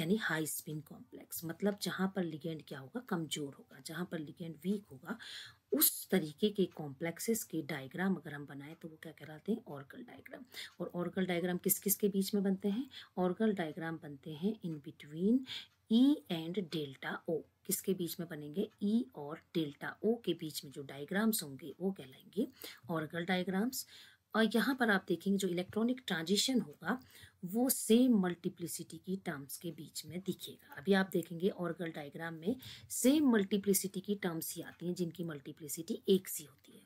यानी हाई स्पिन कॉम्प्लेक्स मतलब जहाँ पर लिगेंड क्या होगा कमजोर होगा जहाँ पर लिगेंड वीक होगा उस तरीके के कॉम्प्लेक्सेस के डायग्राम अगर हम बनाएं तो वो क्या कहलाते हैं ऑर्गल डायग्राम और ऑर्गल डायग्राम किस किस के बीच में बनते हैं ऑर्गल डायग्राम बनते हैं in between E and delta o किसके बीच में बनेंगे ई e और डेल्टा ओ के बीच में जो डायग्राम्स होंगे वो कहलाएंगे ऑर्गल डायग्राम्स और यहाँ पर आप देखेंगे जो इलेक्ट्रॉनिक ट्रांजिशन होगा वो सेम मल्टीप्लिसिटी की टर्म्स के बीच में दिखेगा अभी आप देखेंगे ऑर्गल डायग्राम में सेम मल्टीप्लिसिटी की टर्म्स ही आती हैं जिनकी मल्टीप्लिसिटी एक सी होती है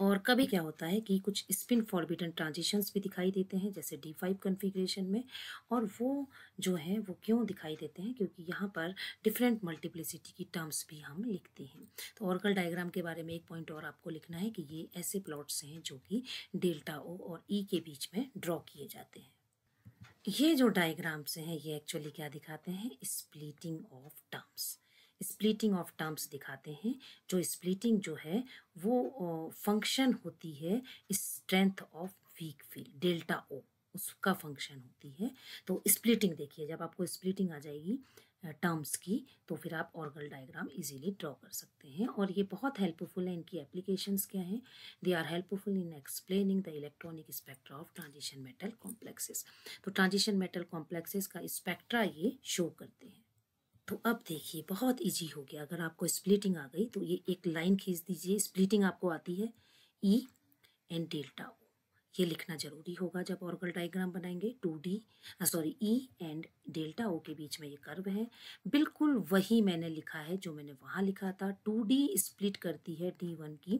और कभी क्या होता है कि कुछ स्पिन फॉरबिटन ट्रांजिशंस भी दिखाई देते हैं जैसे डी फाइव कन्फिग्रेशन में और वो जो है वो क्यों दिखाई देते हैं क्योंकि यहाँ पर डिफरेंट मल्टीप्लिसिटी की टर्म्स भी हम लिखते हैं तो ऑर्कल डायग्राम के बारे में एक पॉइंट और आपको लिखना है कि ये ऐसे प्लॉट्स हैं जो कि डेल्टा ओ और ई e के बीच में ड्रॉ किए जाते हैं ये जो डायग्राम्स हैं ये एक्चुअली क्या दिखाते हैं splitting of terms splitting of terms दिखाते हैं जो स्प्लिटिंग जो है वो फंक्शन होती है strength of weak field delta o उसका फंक्शन होती है तो स्प्लिटिंग देखिए जब आपको स्प्लिटिंग आ जाएगी टर्म्स की तो फिर आप ऑर्गल डायग्राम इजीली ड्रॉ कर सकते हैं और ये बहुत हेल्पफुल है इनकी एप्लीकेशंस क्या हैं they are helpful in explaining the electronic spectra of transition metal complexes तो ट्रांजिशन मेटल कॉम्प्लेक्सेस का स्पेक्ट्रा ये शो करते हैं तो अब देखिए बहुत इजी हो गया अगर आपको स्प्लिटिंग आ गई तो ये एक लाइन खींच दीजिए स्प्लिटिंग आपको आती है ई एंड डेल्टा ओ ये लिखना जरूरी होगा जब ऑर्गल डायग्राम बनाएंगे two D sorry E and delta o के बीच में ये कर्व है बिल्कुल वही मैंने लिखा है जो मैंने वहाँ लिखा था टू डी स्प्लिट करती है डी वन की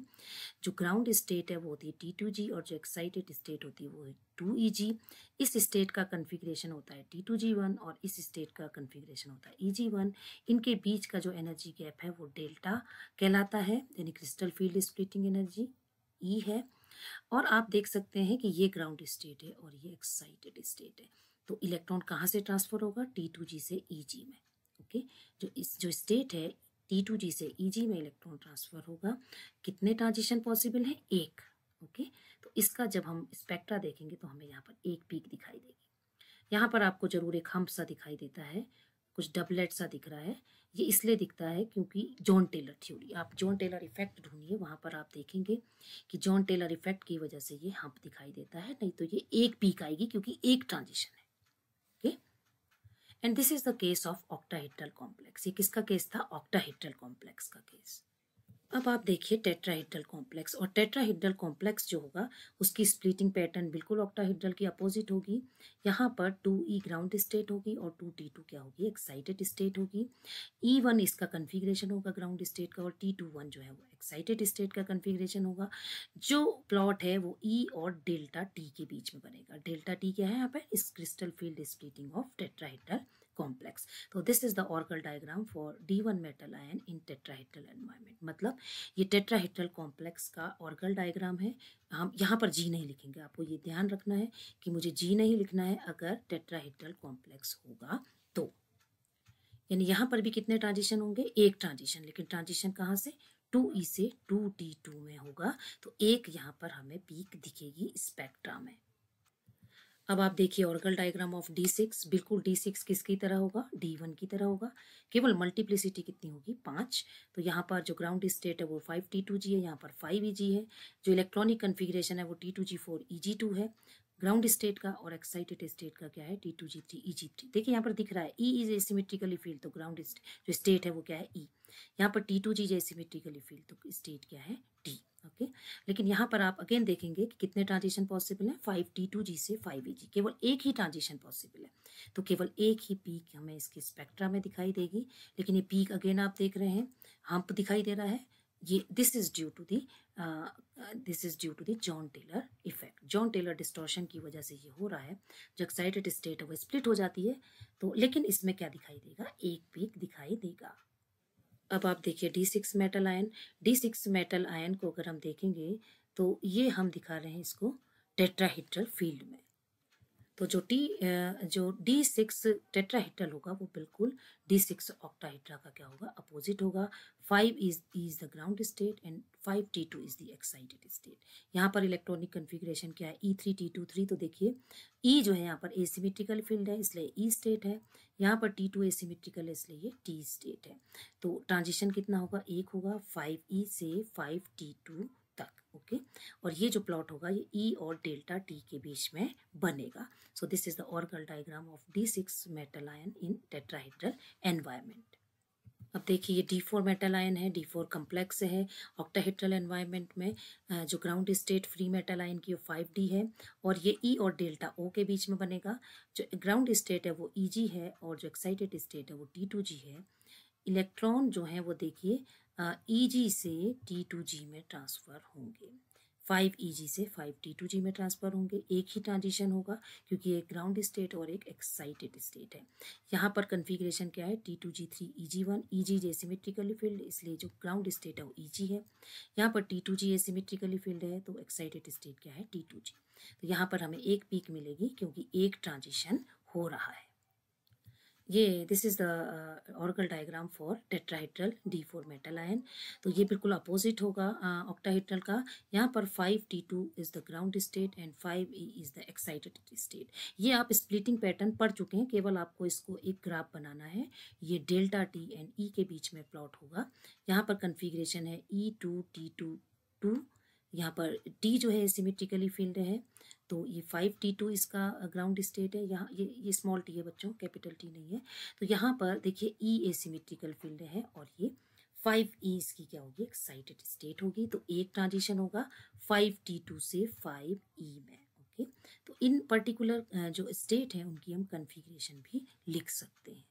जो ग्राउंड स्टेट है वो होती है टी टू जी और जो एक्साइटेड स्टेट होती है वो टू ई जी इस स्टेट का कन्फिग्रेशन होता है टी टू जी वन और इस स्टेट का कन्फिग्रेशन होता है ई जी वन इनके बीच का जो एनर्जी गैप है वो डेल्टा कहलाता है यानी crystal field splitting energy E है और आप देख सकते हैं कि ये ग्राउंड स्टेट है और ये एक्साइटेड स्टेट है तो इलेक्ट्रॉन कहाँ से ट्रांसफर होगा टी टू जी से ई e जी में ओके जो इस जो स्टेट है टी टू जी से ई e जी में इलेक्ट्रॉन ट्रांसफर होगा कितने ट्रांजिशन पॉसिबल है एक ओके तो इसका जब हम स्पेक्ट्रा देखेंगे तो हमें यहाँ पर एक पीक दिखाई देगी यहाँ पर आपको जरूर एक हम्प सा दिखाई देता है कुछ डबलेट सा दिख रहा है ये इसलिए दिखता है क्योंकि जॉन टेलर थ्योरी आप जॉन टेलर इफेक्ट ढूंढिए वहाँ पर आप देखेंगे कि जॉन टेलर इफेक्ट की वजह से ये हम्प दिखाई देता है नहीं तो ये एक पीक आएगी क्योंकि एक ट्रांजिशन है okay and this is the case of octahedral complex ये किसका केस था ऑक्टाहेड्रल कॉम्प्लेक्स का केस अब आप देखिए टेट्राहिड्रल कॉम्प्लेक्स और टेट्राहिड्रल कॉम्प्लेक्स जो होगा उसकी स्प्लिटिंग पैटर्न बिल्कुल ऑक्टाहिड्रल की अपोजिट होगी यहाँ पर टू ई ग्राउंड स्टेट होगी और टू टी टू क्या होगी एक्साइटेड स्टेट होगी ई e वन इसका कन्फिग्रेशन होगा ग्राउंड स्टेट का और टी टू वन जो है वो एक्साइटेड स्टेट का कन्फिग्रेशन होगा जो प्लॉट है वो ई e और डेल्टा टी के बीच में बनेगा डेल्टा टी क्या है यहाँ पर इस crystal field splitting of tetrahedral complex. So तो this is the Oracle diagram for D1 metal ion in tetrahedral environment. मतलब ये tetrahedral complex का Oracle diagram है हम यहाँ पर जी नहीं लिखेंगे आपको ये ध्यान रखना है कि मुझे जी नहीं लिखना है अगर टेट्राहेड्रल कॉम्प्लेक्स होगा तो यानी यहाँ पर भी कितने ट्रांजिशन होंगे एक ट्रांजिशन लेकिन ट्रांजिशन कहाँ से टू ई से टू टी टू में होगा तो एक यहाँ पर हमें पीक दिखेगी स्पेक्ट्रा में अब आप देखिए Orgel diagram of d six बिल्कुल डी सिक्स किसकी तरह होगा डी वन की तरह होगा केवल मल्टीप्लिसिटी कितनी होगी पाँच तो यहाँ पर जो ग्राउंड स्टेट है वो फाइव टी टू जी है यहाँ पर फाइव ई जी है जो इलेक्ट्रॉनिक कन्फिग्रेशन है वो टी टू जी फोर ई जी टू है ग्राउंड स्टेट का और एक्साइटेड स्टेट का क्या है T two g three e g three देखिए यहाँ पर दिख रहा है ई इज एसीमेट्रिकली फील्ड तो ग्राउंड जो स्टेट है वो क्या है ई e. यहाँ पर T two g is asymmetrically filled तो स्टेट क्या है ओके लेकिन यहाँ पर आप अगेन देखेंगे कि कितने ट्रांजिशन पॉसिबल हैं फाइव टी टू जी से फाइव ई जी केवल एक ही ट्रांजिशन पॉसिबल है तो केवल एक ही पीक हमें इसके स्पेक्ट्रा में दिखाई देगी लेकिन ये पीक अगेन आप देख रहे हैं हम्प दिखाई दे रहा है ये this is due to the this is due to the Jahn Teller effect Jahn Teller distortion की वजह से ये हो रहा है जो एक्साइटेड स्टेट है वो स्प्लिट हो जाती है तो लेकिन इसमें क्या दिखाई देगा एक पीक दिखाई देगा अब आप देखिए d six metal ion d six metal ion को अगर हम देखेंगे तो ये हम दिखा रहे हैं इसको टेट्राहीड्रल फील्ड में तो जो टी जो डी सिक्स टेट्राहीड्रल होगा वो बिल्कुल डी सिक्स ऑक्टाहीड्रा का क्या होगा अपोजिट होगा five is is the ground state and five T two is the excited state यहाँ पर इलेक्ट्रॉनिक कन्फिग्रेशन क्या है e three t two three तो देखिए ई e जो है यहाँ पर एसिमेट्रिकल फील्ड है इसलिए ई e स्टेट है यहाँ पर टी टू एसिमेट्रिकल है इसलिए ये टी स्टेट है तो ट्रांजिशन कितना होगा एक होगा फाइव ई e से फाइव टी टू ओके और ये जो प्लॉट होगा ये ई e और डेल्टा टी के बीच में बनेगा so this is the Orgel diagram of d six metal ion in tetrahedral environment अब देखिए ये डी फोर मेटल आयन है डी फोर कम्प्लेक्स है ऑक्टाहीड्रल एनवायरमेंट में जो ground state free metal ion की वो फाइव डी है और ये ई e और डेल्टा ओ के बीच में बनेगा जो ग्राउंड स्टेट है वो ई e जी है और जो एक्साइटेड स्टेट है वो डी टू जी है इलेक्ट्रॉन जो है वो देखिए ई जी e से टी टू जी में ट्रांसफ़र होंगे फाइव ई जी से फाइव टी टू जी में ट्रांसफ़र होंगे एक ही ट्रांजिशन होगा क्योंकि एक ग्राउंड स्टेट और एक एक्साइटेड स्टेट है यहाँ पर कन्फिग्रेशन क्या है T two g three e g one ई जी एसिमेट्रिकली फील्ड इसलिए जो ग्राउंड स्टेट है वो ई e जी है यहाँ पर T two g asymmetrically filled है तो एक्साइटेड स्टेट क्या है टी टू जी तो यहाँ पर हमें एक पीक मिलेगी क्योंकि एक ट्रांजिशन हो रहा है ये this is the Orgel diagram for tetrahedral d four metal ion तो ये बिल्कुल अपोजिट होगा ऑक्टाहीड्रल uh, का यहाँ पर five T two is the ground state and five E is the excited state ये आप स्प्लिटिंग पैटर्न पढ़ चुके हैं केवल आपको इसको एक ग्राफ बनाना है ये डेल्टा टी एंड ई के बीच में प्लॉट होगा यहाँ पर कन्फिग्रेशन है e two T two two यहाँ पर टी जो है सिमेट्रिकली फील्ड है तो ये फाइव टी टू इसका ग्राउंड स्टेट है यहाँ ये ये स्मॉल टी है बच्चों कैपिटल टी नहीं है तो यहाँ पर देखिए ई ए सीमेट्रिकल फील्ड है और ये फाइव ई e इसकी क्या होगी एक्साइटेड स्टेट होगी तो एक ट्रांजिशन होगा फाइव टी टू से फाइव ई e में ओके तो इन पर्टिकुलर जो स्टेट है उनकी हम कन्फिग्रेशन भी लिख सकते हैं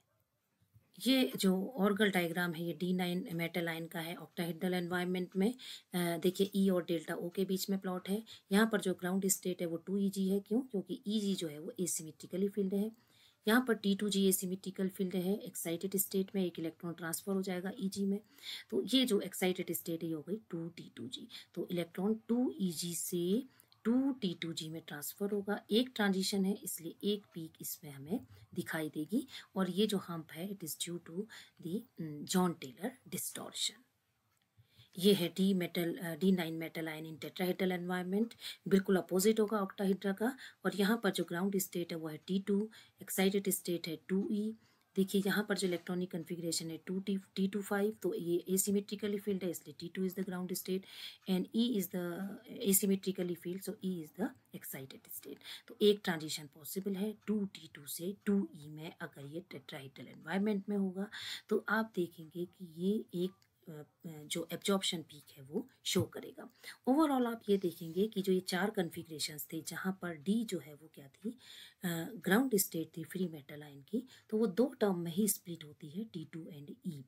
ये जो ऑर्गल डायग्राम है ये डी नाइन मेटल आइन का है ऑक्टाहिडल एनवायरनमेंट में देखिए ई e और डेल्टा ओ के बीच में प्लॉट है यहाँ पर जो ग्राउंड स्टेट है वो टू ई जी है क्यों क्योंकि ई जी जो है वो एसीमेट्रिकली फील्ड है यहाँ पर T two g asymmetrical field है एक्साइटेड स्टेट में एक इलेक्ट्रॉन ट्रांसफर हो जाएगा ई जी में तो ये जो एक्साइटेड स्टेट है ये हो गई टू टी टू जी तो इलेक्ट्रॉन टू ई जी से टू टी टू जी में ट्रांसफ़र होगा एक ट्रांजिशन है इसलिए एक पीक इसमें हमें दिखाई देगी और ये जो हम्प है it is due to the Jahn Teller distortion ये है d metal d nine metal ion in tetrahedral environment बिल्कुल अपोजिट होगा ऑक्टाहीड्रा का और यहाँ पर जो ग्राउंड स्टेट है वो है टी टू एक्साइटेड स्टेट है टू ई e, देखिए यहाँ पर जो इलेक्ट्रॉनिक कन्फिग्रेशन है two t t two five तो ये एसीमेट्रिकली फील्ड है इसलिए T two is the ground state and E is the asymmetrically filled so E is the excited state तो एक ट्रांजिशन पॉसिबल है टू टी टू से two E e में अगर ये टेट्राइटल एनवायरमेंट में होगा तो आप देखेंगे कि ये एक जो एब्जॉर्प्शन पीक है वो शो करेगा ओवरऑल आप ये देखेंगे कि जो ये चार कन्फिग्रेशन थे जहाँ पर डी जो है वो क्या थी ग्राउंड स्टेट थी फ्री मेटल आइन की तो वो दो टर्म में ही स्प्लिट होती है टी टू एंड ई में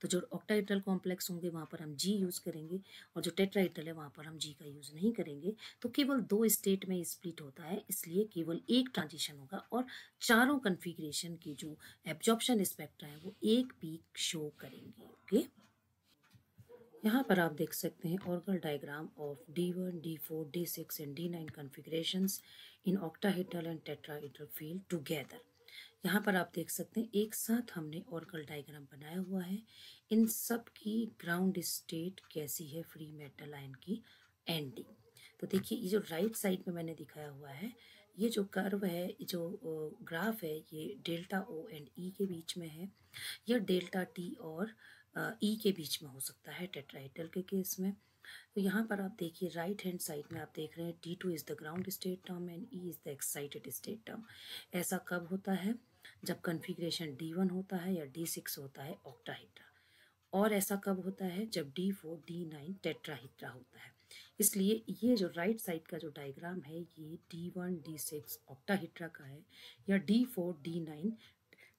तो जो ऑक्टाइटल कॉम्प्लेक्स होंगे वहाँ पर हम जी यूज़ करेंगे और जो टेट्राइटल है वहाँ पर हम जी का यूज़ नहीं करेंगे तो केवल दो स्टेट में स्प्लिट होता है इसलिए केवल एक ट्रांजिशन होगा और चारों कन्फिग्रेशन की जो एब्जॉर्प्शन स्पेक्ट्रा है वो एक पीक शो करेंगे ओके okay? यहाँ पर आप देख सकते हैं Orgel diagram of d one d four d six and d nine configuration in octahedral and tetrahedral field together यहाँ पर आप देख सकते हैं एक साथ हमने ऑर्गल डायग्राम बनाया हुआ है इन सब की ग्राउंड स्टेट कैसी है फ्री मेटल आयन की एंडिंग तो देखिए ये जो राइट साइड में मैंने दिखाया हुआ है ये जो कर्व है जो ग्राफ है ये डेल्टा ओ एंड ई के बीच में है यह डेल्टा टी और ई के बीच में हो सकता है टेट्राइटल के केस में तो यहाँ पर आप देखिए राइट हैंड साइड में आप देख रहे हैं D two is the ground state term and E is the excited state term ऐसा कब होता है जब कन्फिग्रेशन डी वन होता है या डी सिक्स होता है ऑक्टाहीड्रा और ऐसा कब होता है जब d four d nine tetrahedra होता है इसलिए ये जो राइट साइड का जो डायग्राम है ये d one d six octahedra का है या d four d nine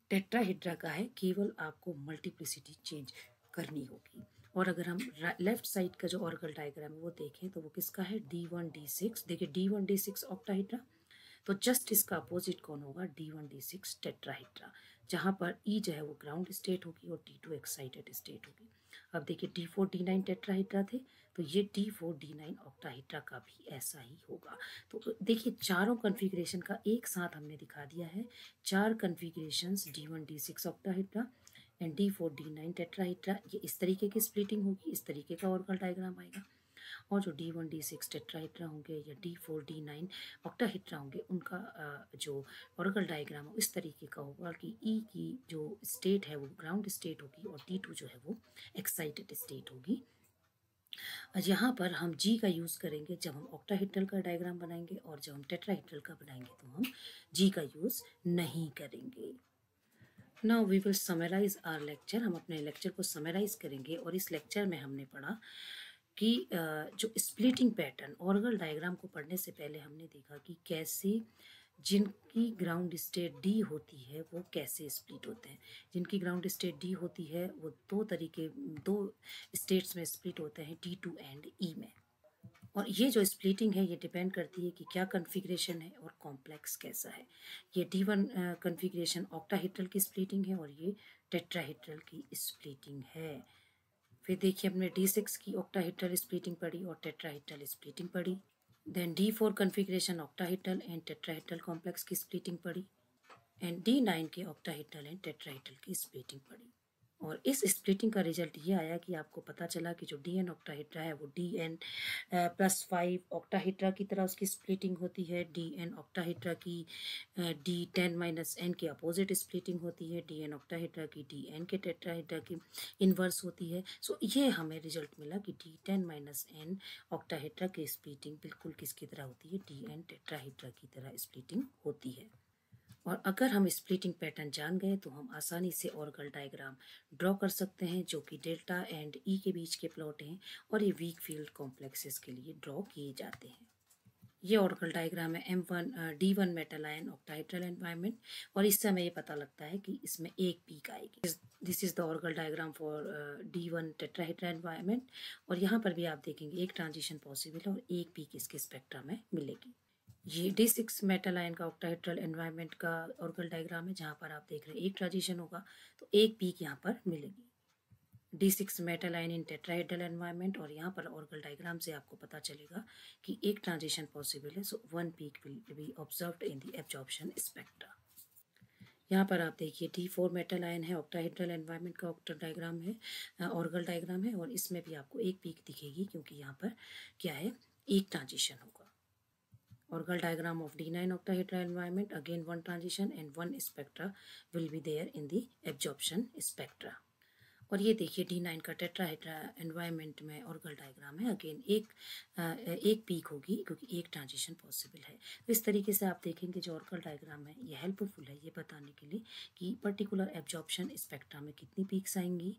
tetrahedra का है केवल आपको मल्टीप्लिसिटी चेंज करनी होगी और अगर हम लेफ्ट साइड का जो ऑर्गल डायग्राम है वो देखें तो वो किसका है डी वन डी सिक्स देखिए d one d six octahedra तो जस्ट इसका अपोजिट कौन होगा d one d six tetrahedra जहाँ पर ई e जो है वो ग्राउंड स्टेट होगी और डी टू एक्साइटेड स्टेट होगी अब देखिए d four d nine tetrahedra थे तो ये d four d nine octahedra का भी ऐसा ही होगा तो देखिए चारों कन्फिग्रेशन का एक साथ हमने दिखा दिया है चार configuration d one d six octahedra and d four d nine tetrahedra ये इस तरीके की स्प्लिटिंग होगी इस तरीके का ऑर्गल डायग्राम आएगा और जो d one d six tetrahedra होंगे या d four d nine octahedra होंगे उनका जो ऑर्गल डायग्राम इस तरीके का होगा कि ई e की जो स्टेट है वो ग्राउंड स्टेट होगी और डी टू जो है वो एक्साइटेड स्टेट होगी यहाँ पर हम जी का यूज़ करेंगे जब हम ऑक्टाहिड्रल का डायग्राम बनाएंगे और जब हम टेट्राहीटल का बनाएंगे तो हम जी का यूज़ नहीं करेंगे now we will summarize our lecture हम अपने लेक्चर को समराइज करेंगे और इस लेक्चर में हमने पढ़ा कि जो स्प्लिटिंग पैटर्न ऑर्गल डायग्राम को पढ़ने से पहले हमने देखा कि कैसे जिनकी ग्राउंड स्टेट डी होती है वो कैसे स्प्लिट होते हैं जिनकी ग्राउंड स्टेट डी होती है वो दो तरीके दो स्टेट्स में स्प्लिट होते हैं डी टू एंड ई में और ये जो स्प्लिटिंग है ये डिपेंड करती है कि क्या कन्फिग्रेशन है और कॉम्प्लेक्स कैसा है ये डी वन कन्फिग्रेशन ऑक्टाहीट्रल की स्प्लिटिंग है और ये टेट्राहीट्रल की स्प्लिटिंग है फिर देखिए हमने डी सिक्स की ऑक्टाहीट्रल स्प्लिटिंग पढ़ी और टेट्राहीट्रल स्प्लिटिंग पढ़ी then d four configuration octahedral and tetrahedral complex की स्प्लिटिंग पड़ी एंड डी नाइन के ऑक्टाहीटल एंड टेट्राहीटल की स्प्लिटिंग पड़ी और इस स्प्लिटिंग का रिजल्ट ये आया कि आपको पता चला कि जो डी एन ऑक्टाहीड्रा है वो d n plus five octahedra की तरह उसकी स्प्लिटिंग होती है डी एन ऑक्टाहीड्रा की डी टेन माइनस एन के अपोजिट स्प्लिटिंग होती है डी एन ऑक्टाहीड्रा की डी एन के टेट्राहीड्रा की इन्वर्स होती है सो so, ये हमें रिजल्ट मिला कि d ten minus n octahedra की स्प्लिटिंग बिल्कुल किसकी तरह होती है डी एन टेट्राहीड्रा की तरह स्प्लिटिंग होती है और अगर हम स्प्लिटिंग पैटर्न जान गए तो हम आसानी से ऑर्गल डायग्राम ड्रॉ कर सकते हैं जो कि डेल्टा एंड ई के बीच के प्लॉट हैं और ये वीक फील्ड कॉम्प्लेक्सेस के लिए ड्रॉ किए जाते हैं ये ऑर्गल डायग्राम है M one d one metal ion octahedral environment और इससे हमें ये पता लगता है कि इसमें एक पीक आएगी this is the Orgel diagram for d one tetrahedra environment और यहाँ पर भी आप देखेंगे एक ट्रांजिशन पॉसिबल है और एक पीक इसके स्पेक्ट्रा में मिलेगी ये डी सिक्स मेटल आयन का ऑक्टाहेड्रल एनवायरनमेंट का ऑर्गल डायग्राम है जहाँ पर आप देख रहे हैं एक ट्रांजिशन होगा तो एक पीक यहाँ पर मिलेगी d six metal ion in tetrahedral environment और यहाँ पर ऑर्गल डायग्राम से आपको पता चलेगा कि एक ट्रांजिशन पॉसिबल है so one peak will be observe in the absorption spectra यहाँ पर आप देखिए डी फोर मेटल आयन है ऑक्टाहेड्रल एनवायरनमेंट का ऑक्टर डायग्राम है ऑर्गल डायग्राम है और इसमें भी आपको एक पीक दिखेगी क्योंकि यहाँ पर क्या है एक ट्रांजिशन होगा Orgal diagram of D9 octahedral environment again one transition and one spectra will be there in the absorption spectra. और ये देखिए डी नाइन का टेट्राहेड्रा एनवायरनमेंट में ऑर्गल डायग्राम है अगेन एक एक पीक होगी क्योंकि एक ट्रांजिशन पॉसिबल है तो इस तरीके से आप देखेंगे जो ऑर्गल डायग्राम है ये हेल्पफुल है ये बताने के लिए कि पर्टिकुलर एब्जॉर्प्शन स्पेक्ट्रा में कितनी पीक्स आएंगी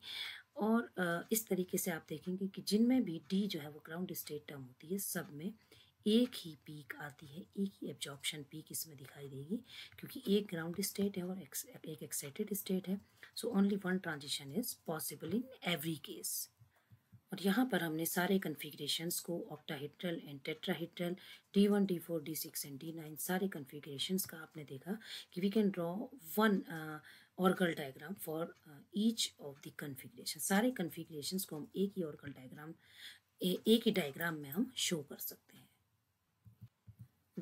और इस तरीके से आप देखेंगे कि जिनमें भी डी जो है वो ग्राउंड स्टेट टर्म होती है सब में एक ही पीक आती है एक ही एब्जॉर्प्शन पीक इसमें दिखाई देगी क्योंकि एक ग्राउंड स्टेट है और एक एक्साइटेड स्टेट है so only one transition is possible in every case और यहाँ पर हमने सारे कन्फिग्रेशंस को octahedral and tetrahedral d one d four d six and d nine सारे कन्फिग्रेशंस का आपने देखा कि we can draw one Orgel diagram for each of the configuration सारे कन्फिग्रेशंस को हम एक ही ऑर्गल डायग्राम एक ही डायग्राम में हम शो कर सकते हैं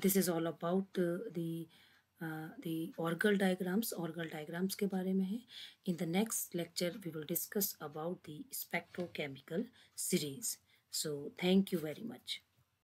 this is all about the the Orgel diagrams Orgel diagrams के बारे में है in the next lecture we will discuss about the spectrochemical series so thank you very much